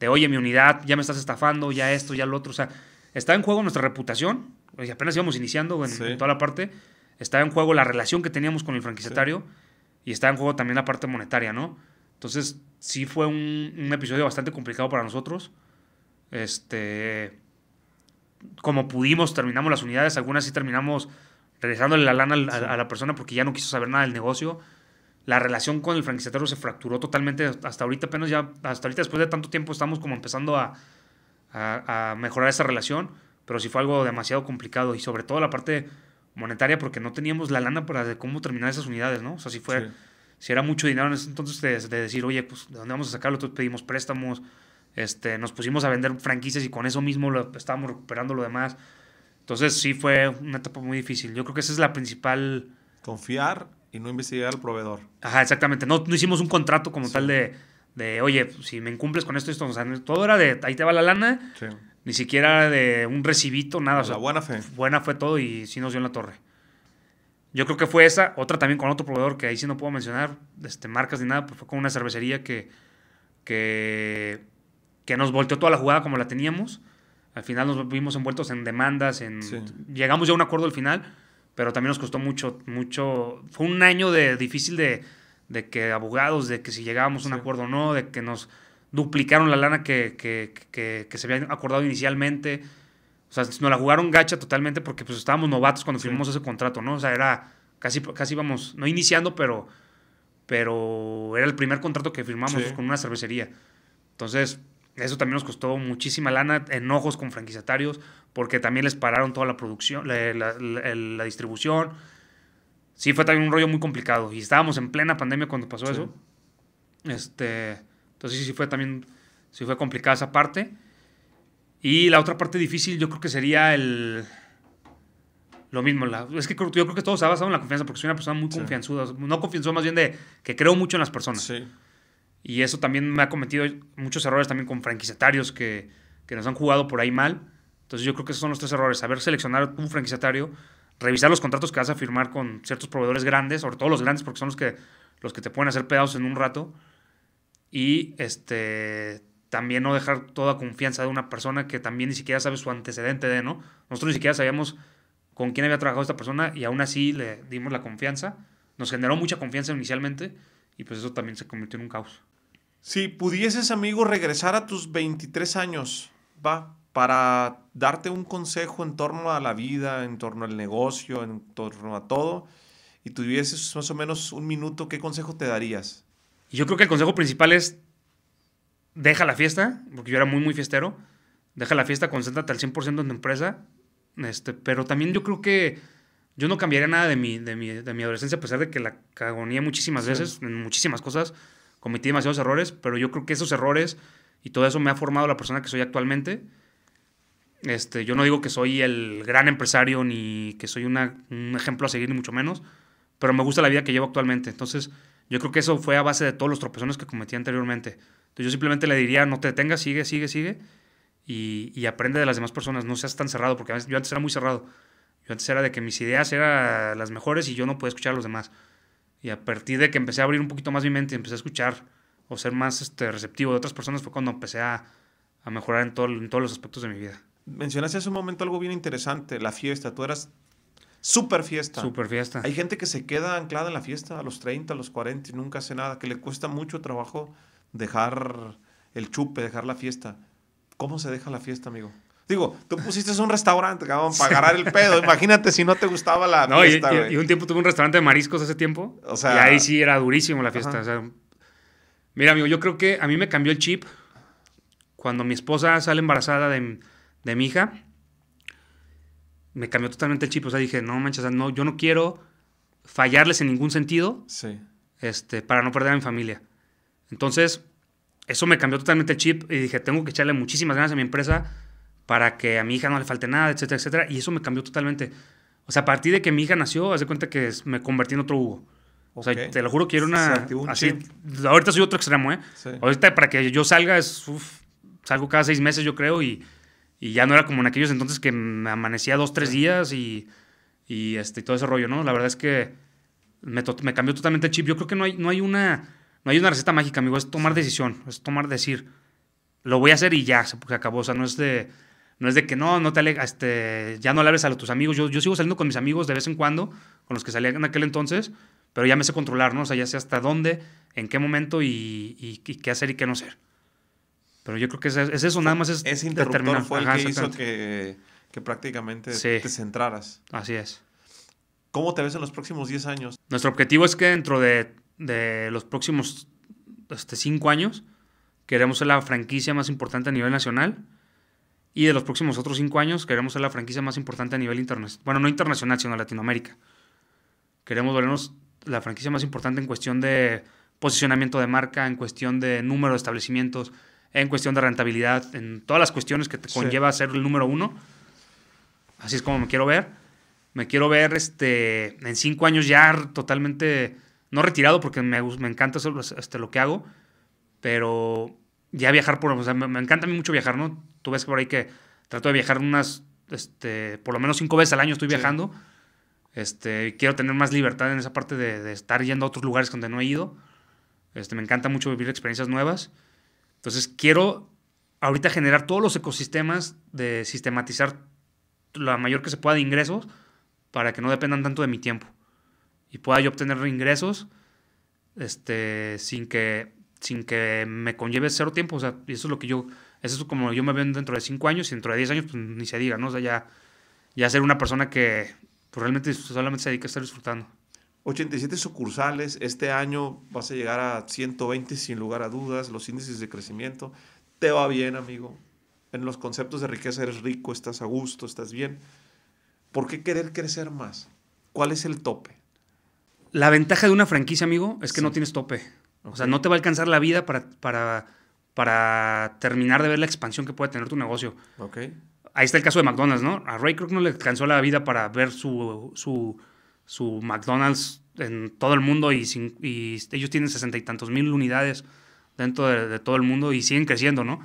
de, oye, mi unidad, ya me estás estafando, ya esto, ya lo otro. O sea, estaba en juego nuestra reputación, y apenas íbamos iniciando en, toda la parte, estaba en juego la relación que teníamos con el franquiciatario y estaba en juego también la parte monetaria, ¿no? Entonces, sí fue un episodio bastante complicado para nosotros. Este, como pudimos, terminamos las unidades, algunas sí terminamos regresándole la lana a, la persona porque ya no quiso saber nada del negocio. La relación con el franquiciatario se fracturó totalmente. Hasta ahorita apenas ya, hasta ahorita después de tanto tiempo estamos como empezando a, mejorar esa relación, pero sí fue algo demasiado complicado y sobre todo la parte monetaria porque no teníamos la lana para de cómo terminar esas unidades, ¿no? O sea, si fue, si era mucho dinero en ese entonces de, decir, oye, pues, ¿de dónde vamos a sacarlo? Entonces pedimos préstamos, este, nos pusimos a vender franquicias y con eso mismo lo, estábamos recuperando lo demás. Entonces sí fue una etapa muy difícil. Yo creo que esa es la principal... Confiar y no investigar al proveedor. Ajá, exactamente. No, hicimos un contrato como tal de, de, oye, si me incumples con esto, esto, o todo era de, ahí te va la lana. Sí. Ni siquiera de un recibito, nada. sea, buena fe. Buena fue todo y sí nos dio en la torre. Yo creo que fue esa. Otra también con otro proveedor que ahí sí no puedo mencionar, este, marcas ni nada, pero pues fue con una cervecería que, que, que nos volteó toda la jugada como la teníamos al final nos vimos envueltos en demandas, en llegamos ya a un acuerdo al final, pero también nos costó mucho, mucho. Fue un año de difícil de, que abogados, de que si llegábamos a un acuerdo o no, de que nos duplicaron la lana que, se había acordado inicialmente. O sea, nos la jugaron gacha totalmente porque pues estábamos novatos cuando firmamos ese contrato, ¿no? O sea, era casi, casi íbamos, no iniciando, pero, pero era el primer contrato que firmamos pues, con una cervecería. Entonces, eso también nos costó muchísima lana, enojos con franquiciatarios, porque también les pararon toda la producción, la, distribución. Sí, fue también un rollo muy complicado. Y estábamos en plena pandemia cuando pasó eso. Este, entonces sí, sí fue también, sí fue complicada esa parte. Y la otra parte difícil yo creo que sería el... Lo mismo, es que yo creo que todo se ha basado en la confianza, porque soy una persona muy confianzuda. No confianzuda, más bien de que creo mucho en las personas. Sí. Y eso también me ha cometido muchos errores también con franquiciatarios que, nos han jugado por ahí mal. Entonces yo creo que esos son los tres errores. Saber seleccionar un franquiciatario, revisar los contratos que vas a firmar con ciertos proveedores grandes, sobre todo los grandes porque son los que, los que te pueden hacer pedazos en un rato. Y este también no dejar toda confianza de una persona que también ni siquiera sabe su antecedente de, ¿no? Nosotros ni siquiera sabíamos con quién había trabajado esta persona y aún así le dimos la confianza. Nos generó mucha confianza inicialmente y pues eso también se convirtió en un caos. Si pudieses, amigo, regresar a tus 23 años, va, para darte un consejo en torno a la vida, en torno al negocio, en torno a todo, y tuvieses más o menos un minuto, ¿qué consejo te darías? Yo creo que el consejo principal es deja la fiesta, porque yo era muy, muy fiestero. Deja la fiesta, concéntrate al 100% en tu empresa. Este, pero también yo creo que yo no cambiaría nada de mi, de mi, adolescencia, a pesar de que la cagonía muchísimas veces, en muchísimas cosas cometí demasiados errores, pero yo creo que esos errores y todo eso me ha formado la persona que soy actualmente. Este, yo no digo que soy el gran empresario ni que soy un ejemplo a seguir, ni mucho menos, pero me gusta la vida que llevo actualmente. Entonces, yo creo que eso fue a base de todos los tropezones que cometí anteriormente. Entonces, yo simplemente le diría, no te detengas, sigue, sigue, sigue, y, y aprende de las demás personas, no seas tan cerrado, porque yo antes era muy cerrado. Yo antes era de que mis ideas eran las mejores y yo no podía escuchar a los demás. Y a partir de que empecé a abrir un poquito más mi mente, y empecé a escuchar o ser más este, receptivo de otras personas, fue cuando empecé a, mejorar en, todo, en todos los aspectos de mi vida. Mencionaste hace un momento algo bien interesante, la fiesta. Tú eras Super fiesta. Super fiesta. Hay gente que se queda anclada en la fiesta a los 30, a los 40 y nunca hace nada, que le cuesta mucho trabajo dejar el chupe, dejar la fiesta. ¿Cómo se deja la fiesta, amigo? Digo, tú pusiste un restaurante, cabrón, para agarrar el pedo. Imagínate si no te gustaba la no, y, un tiempo tuve un restaurante de mariscos hace tiempo. O sea, y ahí sí era durísimo la fiesta. mira, amigo, yo creo que a mí me cambió el chip cuando mi esposa sale embarazada de, de mi hija. Me cambió totalmente el chip. O sea, dije, no manches, no, yo no quiero fallarles en ningún sentido. Este, para no perder a mi familia. Entonces, eso me cambió totalmente el chip y dije, tengo que echarle muchísimas ganas a mi empresa para que a mi hija no le falte nada, etcétera, etcétera. Y eso me cambió totalmente. O sea, a partir de que mi hija nació, hace cuenta que me convertí en otro Hugo. O sea, te lo juro que era una... así, ahorita soy otro extremo, ¿eh? Ahorita para que yo salga es... salgo cada seis meses, yo creo, y, ya no era como en aquellos entonces que me amanecía dos, tres días y, este, todo ese rollo, ¿no? La verdad es que me, cambió totalmente el chip. Yo creo que no hay, no hay una... No hay una receta mágica, amigo. Es tomar decisión. Es tomar, decir, lo voy a hacer y ya, se acabó. O sea, no es de no es de que no, no te este, ya no le hables a tus amigos. Yo, sigo saliendo con mis amigos de vez en cuando, con los que salían en aquel entonces, pero ya me sé controlar, ¿no? O sea, ya sé hasta dónde, en qué momento y, qué hacer y qué no hacer. Pero yo creo que es, eso, nada más es Ese interruptor fue el que hizo que, prácticamente te centraras. Así es. ¿Cómo te ves en los próximos 10 años? Nuestro objetivo es que dentro de, los próximos 5 este, años queremos ser la franquicia más importante a nivel nacional y de los próximos otros cinco años queremos ser la franquicia más importante a nivel internacional. Bueno, no internacional, sino Latinoamérica. Queremos volvernos la franquicia más importante en cuestión de posicionamiento de marca, en cuestión de número de establecimientos, en cuestión de rentabilidad, en todas las cuestiones que te conlleva ser el número uno. Así es como me quiero ver. Me quiero ver este, en cinco años ya totalmente, no retirado porque me, me encanta hacer pues, este, lo que hago, pero ya viajar por, o sea, me, encanta a mí mucho viajar, ¿no? Tú ves que por ahí que trato de viajar unas, este, por lo menos cinco veces al año estoy viajando. Este, quiero tener más libertad en esa parte de, estar yendo a otros lugares donde no he ido. Este, me encanta mucho vivir experiencias nuevas. Entonces quiero ahorita generar todos los ecosistemas de sistematizar la mayor que se pueda de ingresos para que no dependan tanto de mi tiempo y pueda yo obtener ingresos este, sin que sin que me conlleve cero tiempo. O sea, eso es lo que yo, eso es como yo me veo dentro de cinco años y dentro de diez años, pues ni se diga, ¿no? O sea, ya, ser una persona que pues, realmente solamente se dedica a estar disfrutando. 87 sucursales, este año vas a llegar a 120 sin lugar a dudas, los índices de crecimiento, te va bien amigo, en los conceptos de riqueza eres rico, estás a gusto, estás bien. ¿Por qué querer crecer más? ¿Cuál es el tope? La ventaja de una franquicia, amigo, es que no tienes tope. O sea, no te va a alcanzar la vida para, para, para terminar de ver la expansión que puede tener tu negocio. Ok. Ahí está el caso de McDonald's, ¿no? A Ray Kroc no le alcanzó la vida para ver su, su, su McDonald's en todo el mundo y, ellos tienen sesenta y tantos mil unidades dentro de, todo el mundo y siguen creciendo, ¿no?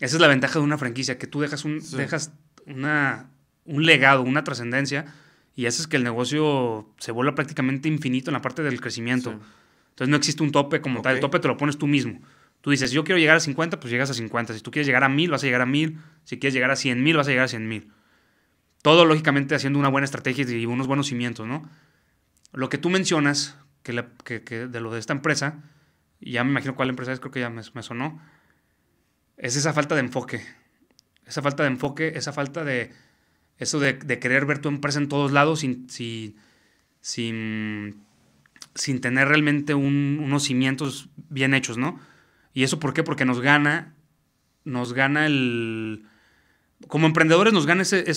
Esa es la ventaja de una franquicia, que tú dejas un, dejas una, un legado, una trascendencia, y haces que el negocio se vuelva prácticamente infinito en la parte del crecimiento no existe un tope como tal, el tope te lo pones tú mismo. Tú dices, yo quiero llegar a 50, pues llegas a 50. Si tú quieres llegar a 1000, vas a llegar a 1000. Si quieres llegar a 100,000, mil, vas a llegar a 100,000. mil. Todo lógicamente haciendo una buena estrategia y unos buenos cimientos, ¿no? Lo que tú mencionas, que, de lo de esta empresa, ya me imagino cuál empresa es, creo que ya me, sonó, es esa falta de enfoque. Esa falta de enfoque, esa falta de, eso de, querer ver tu empresa en todos lados sin, sin, sin tener realmente unos cimientos bien hechos, ¿no? ¿Y eso por qué? Porque nos gana, nos gana el... Como emprendedores nos gana ese,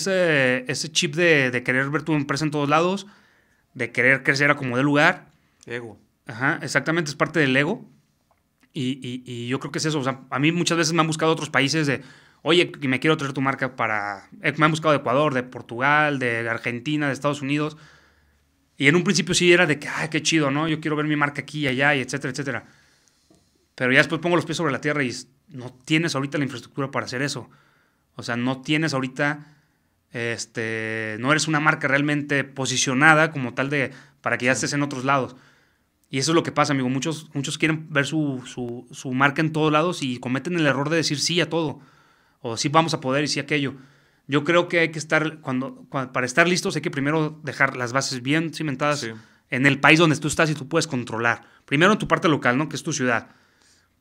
ese, chip de, querer ver tu empresa en todos lados, de querer crecer a como de lugar. Ego. Ajá, exactamente, es parte del ego. Y, y, y, yo creo que es eso. O sea, a mí muchas veces me han buscado otros países de, oye, me quiero traer tu marca para... Eh, me han buscado de Ecuador, de Portugal, de Argentina, de Estados Unidos y en un principio sí era de que, ay, qué chido, ¿no? Yo quiero ver mi marca aquí y allá, y etcétera, etcétera. Pero ya después pongo los pies sobre la tierra y no tienes ahorita la infraestructura para hacer eso. O sea, no tienes ahorita, este, no eres una marca realmente posicionada como tal de, para que ya estés en otros lados. Y eso es lo que pasa, amigo. Muchos, muchos quieren ver su, su marca en todos lados y cometen el error de decir sí a todo. O sí vamos a poder y sí aquello. Yo creo que hay que estar, cuando, para estar listos hay que primero dejar las bases bien cimentadas en el país donde tú estás y tú puedes controlar. Primero en tu parte local, ¿no? Que es tu ciudad.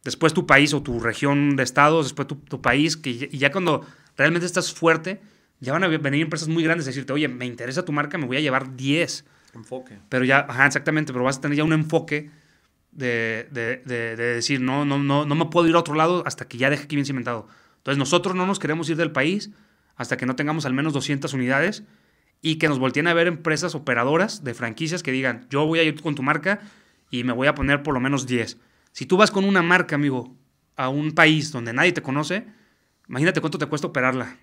Después tu país o tu región de estados, después tu, país, que ya, y ya cuando realmente estás fuerte, ya van a venir empresas muy grandes a decirte, oye, me interesa tu marca, me voy a llevar 10. Enfoque. Pero ya, ajá, exactamente, pero vas a tener ya un enfoque de, de, de, decir, no, no, no, no me puedo ir a otro lado hasta que ya deje aquí bien cimentado. Entonces nosotros no nos queremos ir del país, hasta que no tengamos al menos 200 unidades y que nos volteen a ver empresas operadoras de franquicias que digan, yo voy a ir con tu marca y me voy a poner por lo menos 10. Si tú vas con una marca, amigo, a un país donde nadie te conoce, imagínate cuánto te cuesta operarla,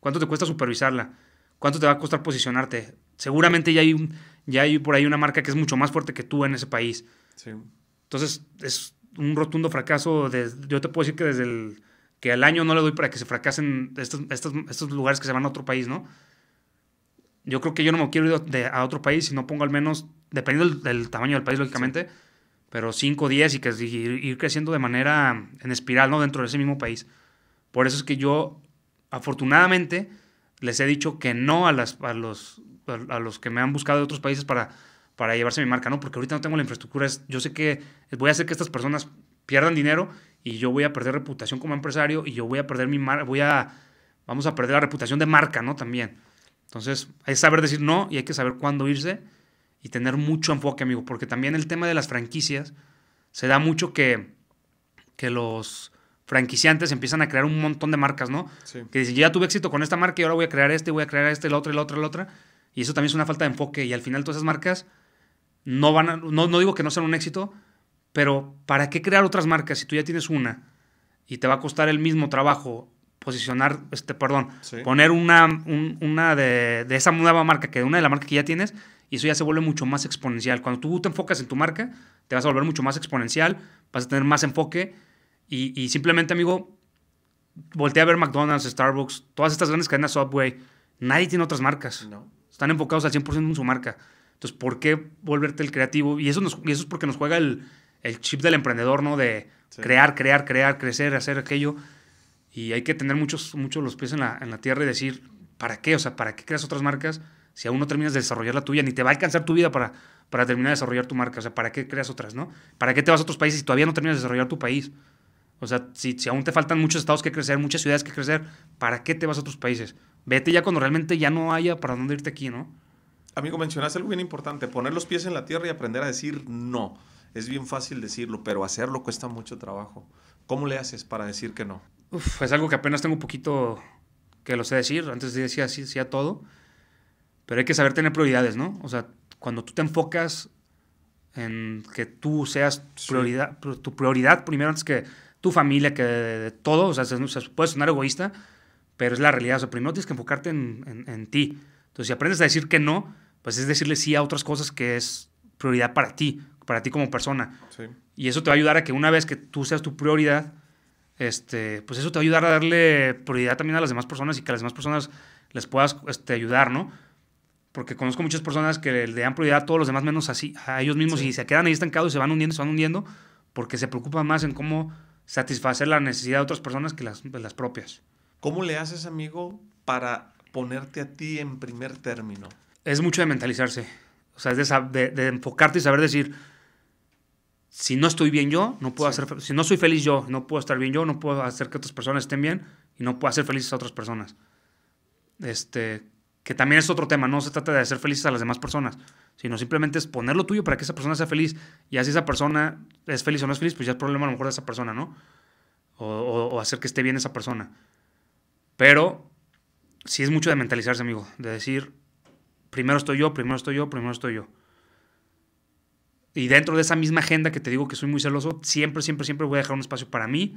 cuánto te cuesta supervisarla, cuánto te va a costar posicionarte. Seguramente ya hay, ya hay por ahí una marca que es mucho más fuerte que tú en ese país. Entonces, es un rotundo fracaso. yo te puedo decir que desde el que al año no le doy para que se fracasen estos, lugares que se van a otro país, ¿no? Yo creo que yo no me quiero ir a otro país si no pongo al menos, dependiendo del, tamaño del país, lógicamente, pero cinco 10 y que ir creciendo de manera en espiral, ¿no? Dentro de ese mismo país. Por eso es que yo, afortunadamente, les he dicho que no a, las, los, a los que me han buscado de otros países para, para llevarse mi marca, ¿no? Porque ahorita no tengo la infraestructura. yo sé que voy a hacer que estas personas pierdan dinero y yo voy a perder reputación como empresario y yo voy a perder mi marca, voy a, vamos a perder la reputación de marca, ¿no? También. Entonces, hay que saber decir no y hay que saber cuándo irse y tener mucho enfoque, amigo, porque también el tema de las franquicias se da mucho que, que los franquiciantes empiezan a crear un montón de marcas, ¿no? Que dicen, ya tuve éxito con esta marca y ahora voy a crear este, voy a crear este, la otra, la otra, la otra. Y eso también es una falta de enfoque y al final todas esas marcas no van no digo que no sean un éxito, pero ¿para qué crear otras marcas si tú ya tienes una y te va a costar el mismo trabajo posicionar, este, perdón, poner una, una de, esa nueva marca que una de la marca que ya tienes y eso ya se vuelve mucho más exponencial. Cuando tú te enfocas en tu marca, te vas a volver mucho más exponencial, vas a tener más enfoque y, simplemente, amigo, voltea a ver McDonald's, Starbucks, todas estas grandes cadenas Subway, nadie tiene otras marcas. Están enfocados al 100% en su marca. Entonces, ¿por qué volverte el creativo? Y eso, y eso es porque nos juega el, el chip del emprendedor, ¿no? De crear, crear, crear, crecer, hacer aquello. Y hay que tener muchos, muchos los pies en la, en la, tierra y decir, ¿para qué? O sea, ¿para qué creas otras marcas si aún no terminas de desarrollar la tuya? Ni te va a alcanzar tu vida para, para terminar de desarrollar tu marca. O sea, ¿para qué creas otras, no? ¿Para qué te vas a otros países si todavía no terminas de desarrollar tu país? O sea, si, si aún te faltan muchos estados que crecer, muchas ciudades que crecer, ¿para qué te vas a otros países? Vete ya cuando realmente ya no haya para dónde irte aquí, ¿no? Amigo, mencionaste algo bien importante, poner los pies en la tierra y aprender a decir no es bien fácil decirlo, pero hacerlo cuesta mucho trabajo. ¿Cómo le haces para decir que no? es algo que apenas tengo un poquito que lo sé decir. Antes decía sí, todo. Pero hay que saber tener prioridades, ¿no? O sea, cuando tú te enfocas en que tú seas prioridad, tu prioridad primero antes que tu familia, que de todo, o sea, puede sonar egoísta, pero es la realidad. O sea, primero tienes que enfocarte en, en ti. Entonces, si aprendes a decir que no, pues es decirle sí a otras cosas que es prioridad para ti, para ti como persona. Y eso te va a ayudar a que una vez que tú seas tu prioridad, este, pues eso te va a ayudar a darle prioridad también a las demás personas y que a las demás personas les puedas este, ayudar, ¿no? Porque conozco muchas personas que le dan prioridad a todos los demás menos así, a ellos mismos y se quedan ahí estancados, y se van hundiendo, se van hundiendo, porque se preocupan más en cómo satisfacer la necesidad de otras personas que las, las propias. ¿Cómo le haces, amigo, para ponerte a ti en primer término? Es mucho de mentalizarse. O sea, es de enfocarte y saber decir, si no estoy bien yo, no puedo hacer, si no soy feliz yo, no puedo estar bien yo, no puedo hacer que otras personas estén bien y no puedo hacer felices a otras personas. Este, que también es otro tema, no se trata de hacer felices a las demás personas, sino simplemente es poner lo tuyo para que esa persona sea feliz. Y así esa persona es feliz o no es feliz, pues ya es problema a lo mejor de esa persona, ¿no? O, o hacer que esté bien esa persona. Pero sí es mucho de mentalizarse, amigo, de decir, primero estoy yo, primero estoy yo, primero estoy yo. Y dentro de esa misma agenda que te digo que soy muy celoso, siempre, siempre, siempre voy a dejar un espacio para mí.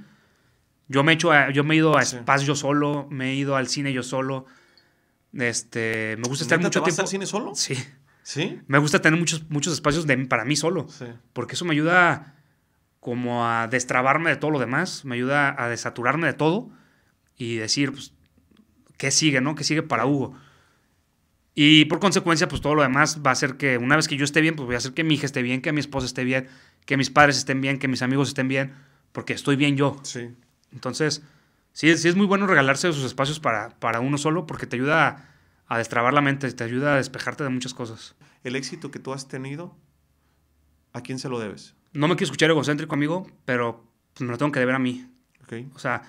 Yo me, he hecho yo me he ido a espacios yo solo, me he ido al cine yo solo. Este, me gusta estar mucho tiempo. al cine solo? Sí. ¿Sí? Me gusta tener muchos, muchos espacios para mí solo. Porque eso me ayuda como a destrabarme de todo lo demás, me ayuda a desaturarme de todo y decir, pues, ¿qué sigue, no? ¿Qué sigue para Hugo? Y por consecuencia, pues todo lo demás va a ser que una vez que yo esté bien, pues voy a hacer que mi hija esté bien, que mi esposa esté bien, que mis padres estén bien, que mis amigos estén bien, porque estoy bien yo. Sí. Entonces, sí, sí es muy bueno regalarse esos espacios para, para uno solo, porque te ayuda a, destrabar la mente, te ayuda a despejarte de muchas cosas. El éxito que tú has tenido, ¿a quién se lo debes? No me quiero escuchar egocéntrico, amigo, pero pues, me lo tengo que deber a mí. O sea,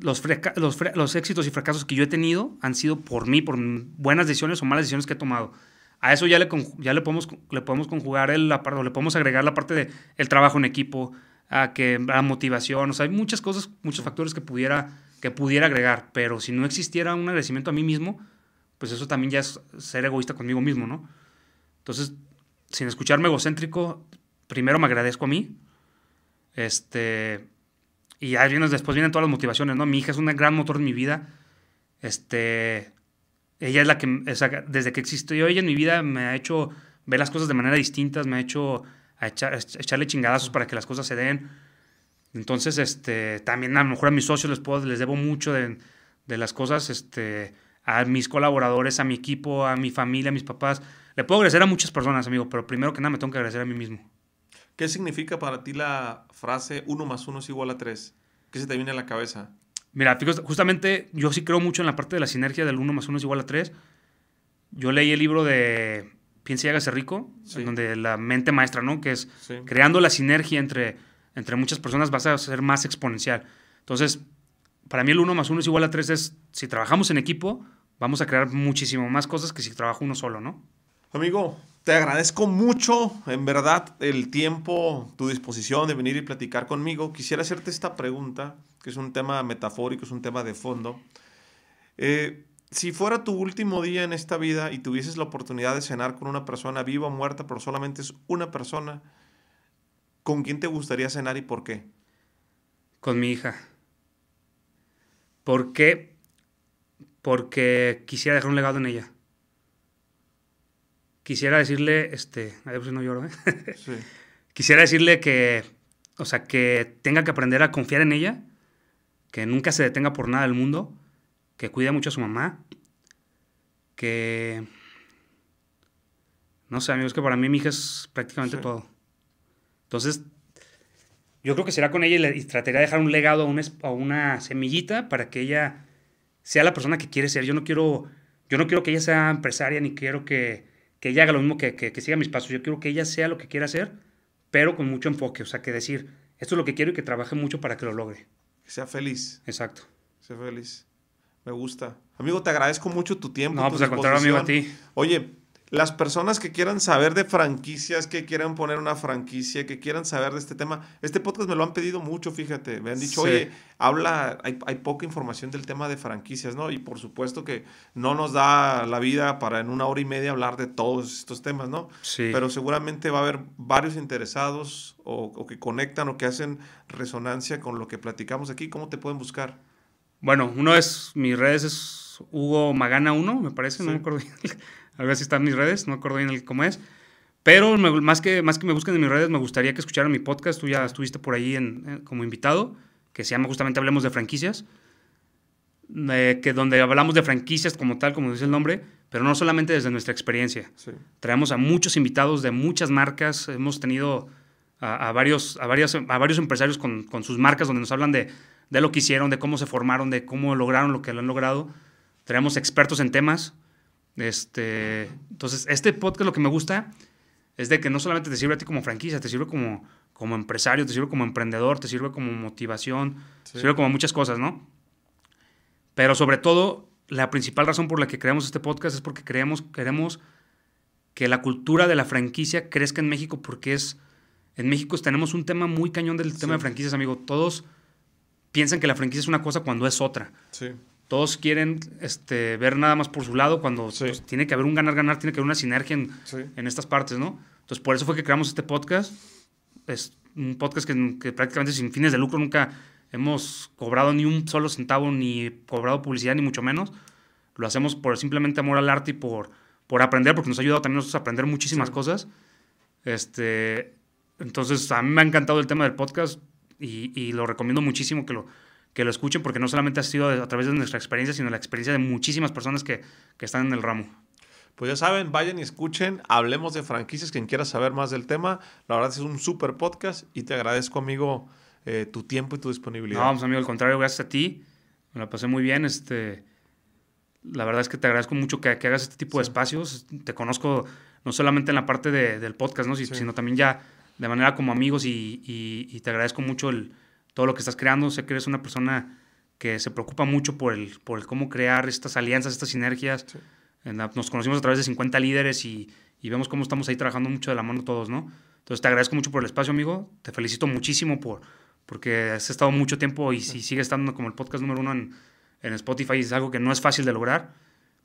los, éxitos y fracasos que yo he tenido han sido por mí, por buenas decisiones o malas decisiones que he tomado. A eso ya le, ya le, podemos, le podemos conjugar, el, la, o le podemos agregar la parte del el trabajo en equipo, a que, la motivación, o sea, hay muchas cosas, muchos factores que pudiera, que pudiera agregar, pero si no existiera un agradecimiento a mí mismo, pues eso también ya es ser egoísta conmigo mismo, ¿no? Entonces, sin escucharme egocéntrico, primero me agradezco a mí, este, y ya después vienen todas las motivaciones, ¿no? Mi hija es un gran motor en mi vida. Este, ella es la que, desde que existió ella en mi vida, me ha hecho ver las cosas de manera distintas, me ha hecho echarle chingadazos para que las cosas se den. Entonces, este, también a lo mejor a mis socios les, puedo, les debo mucho de, de las cosas, este, a mis colaboradores, a mi equipo, a mi familia, a mis papás. Le puedo agradecer a muchas personas, amigo, pero primero que nada me tengo que agradecer a mí mismo. ¿Qué significa para ti la frase uno más uno es igual a tres? ¿Qué se te viene a la cabeza? Mira, justamente yo sí creo mucho en la parte de la sinergia del uno más uno es igual a 3. Yo leí el libro de Piensa y hágase rico, en donde la mente maestra, ¿no? Que es creando la sinergia entre, entre muchas personas vas a ser más exponencial. Entonces, para mí el uno más uno es igual a 3 es si trabajamos en equipo, vamos a crear muchísimo más cosas que si trabajo uno solo, ¿no? Amigo, te agradezco mucho, en verdad, el tiempo, tu disposición de venir y platicar conmigo. Quisiera hacerte esta pregunta, que es un tema metafórico, es un tema de fondo. Eh, si fuera tu último día en esta vida y tuvieses la oportunidad de cenar con una persona viva o muerta, pero solamente es una persona, ¿con quién te gustaría cenar y por qué? Con mi hija. ¿Por qué? Porque quisiera dejar un legado en ella quisiera decirle, este, a ver pues si no lloro, ¿eh? quisiera decirle que, o sea, que tenga que aprender a confiar en ella, que nunca se detenga por nada del mundo, que cuide mucho a su mamá, que, no sé, amigos, que para mí mi hija es prácticamente todo. Entonces, yo creo que será con ella y, de dejar un legado a una, una semillita para que ella sea la persona que quiere ser. Yo no quiero, yo no quiero que ella sea empresaria ni quiero que que ella haga lo mismo que, que, siga mis pasos. Yo quiero que ella sea lo que quiera hacer, pero con mucho enfoque. O sea, que decir, esto es lo que quiero y que trabaje mucho para que lo logre. Que sea feliz. Exacto. Sea feliz. Me gusta. Amigo, te agradezco mucho tu tiempo. No, tu pues al contrario, amigo, a ti. Oye, las personas que quieran saber de franquicias, que quieran poner una franquicia, que quieran saber de este tema, este podcast me lo han pedido mucho, fíjate, me han dicho, oye, habla, hay, poca información del tema de franquicias, ¿no? Y por supuesto que no nos da la vida para en una hora y media hablar de todos estos temas, ¿no? Sí. Pero seguramente va a haber varios interesados o, que conectan o que hacen resonancia con lo que platicamos aquí. ¿Cómo te pueden buscar? Bueno, uno es, mis redes es Hugo Magana 1, me parece, no me ver si están mis redes, no acuerdo bien cómo es. Pero más, que, más que me busquen en mis redes, me gustaría que escucharan mi podcast. Tú ya estuviste por ahí en, eh, como invitado, que se llama justamente Hablemos de franquicias. Eh, que donde hablamos de franquicias como tal, como dice el nombre, pero no solamente desde nuestra experiencia. Traemos a muchos invitados de muchas marcas. Hemos tenido a, varios, a, a varios empresarios con, sus marcas donde nos hablan de, de lo que hicieron, de cómo se formaron, de cómo lograron lo que lo han logrado. Traemos expertos en temas este, entonces, este podcast lo que me gusta es de que no solamente te sirve a ti como franquicia, te sirve como, como empresario, te sirve como emprendedor, te sirve como motivación, te sirve como muchas cosas, ¿no? Pero sobre todo, la principal razón por la que creamos este podcast es porque creemos, queremos que la cultura de la franquicia crezca en México porque es... En México tenemos un tema muy cañón del tema de franquicias, amigo. Todos piensan que la franquicia es una cosa cuando es otra. Sí todos quieren este, ver nada más por su lado cuando pues, tiene que haber un ganar-ganar, tiene que haber una sinergia en, estas partes, ¿no? Entonces, por eso fue que creamos este podcast. Es un podcast que, prácticamente sin fines de lucro nunca hemos cobrado ni un solo centavo, ni cobrado publicidad, ni mucho menos. Lo hacemos por simplemente amor al arte y por, por aprender, porque nos ha ayudado también nosotros a aprender muchísimas cosas. Este, entonces, a mí me ha encantado el tema del podcast y lo recomiendo muchísimo que lo, que lo escuchen, porque no solamente ha sido a través de nuestra experiencia, sino la experiencia de muchísimas personas que, están en el ramo. Pues ya saben, vayan y escuchen, hablemos de franquicias, quien quiera saber más del tema. La verdad es un súper podcast y te agradezco, amigo, eh, tu tiempo y tu disponibilidad. No, pues, amigo, al contrario, gracias a ti. Me la pasé muy bien. Este, la verdad es que te agradezco mucho que, hagas este tipo de espacios. Te conozco no solamente en la parte del podcast, ¿no? sino también ya de manera como amigos y te agradezco mucho el, todo lo que estás creando. Sé que eres una persona que se preocupa mucho por el, por el cómo crear estas alianzas, estas sinergias. nos conocimos a través de 50 líderes y, vemos cómo estamos ahí trabajando mucho de la mano todos, ¿no? Entonces te agradezco mucho por el espacio, amigo. Te felicito muchísimo por, porque has estado mucho tiempo y, si sigue estando como el podcast número uno en, en Spotify. Es algo que no es fácil de lograr.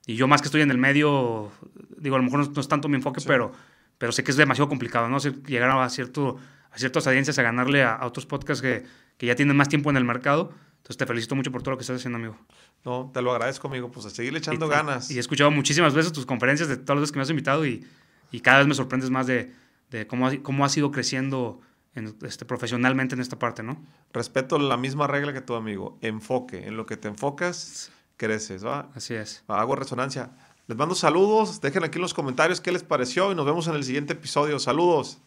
Y yo más que estoy en el medio, digo, a lo mejor no, es tanto mi enfoque, pero, pero sé que es demasiado complicado, ¿no? Llegar a, cierto, a ciertas audiencias, a ganarle a otros podcasts que que ya tienen más tiempo en el mercado. Entonces te felicito mucho por todo lo que estás haciendo, amigo. No, te lo agradezco, amigo, pues a seguirle echando ganas. Y he escuchado muchísimas veces tus conferencias de todas las veces que me has invitado y, cada vez me sorprendes más de, cómo, cómo has ido creciendo en, este, profesionalmente en esta parte, ¿no? Respeto la misma regla que tú, amigo, enfoque, en lo que te enfocas, creces, ¿va? Así es. hago resonancia. Les mando saludos, dejen aquí en los comentarios qué les pareció y nos vemos en el siguiente episodio. Saludos.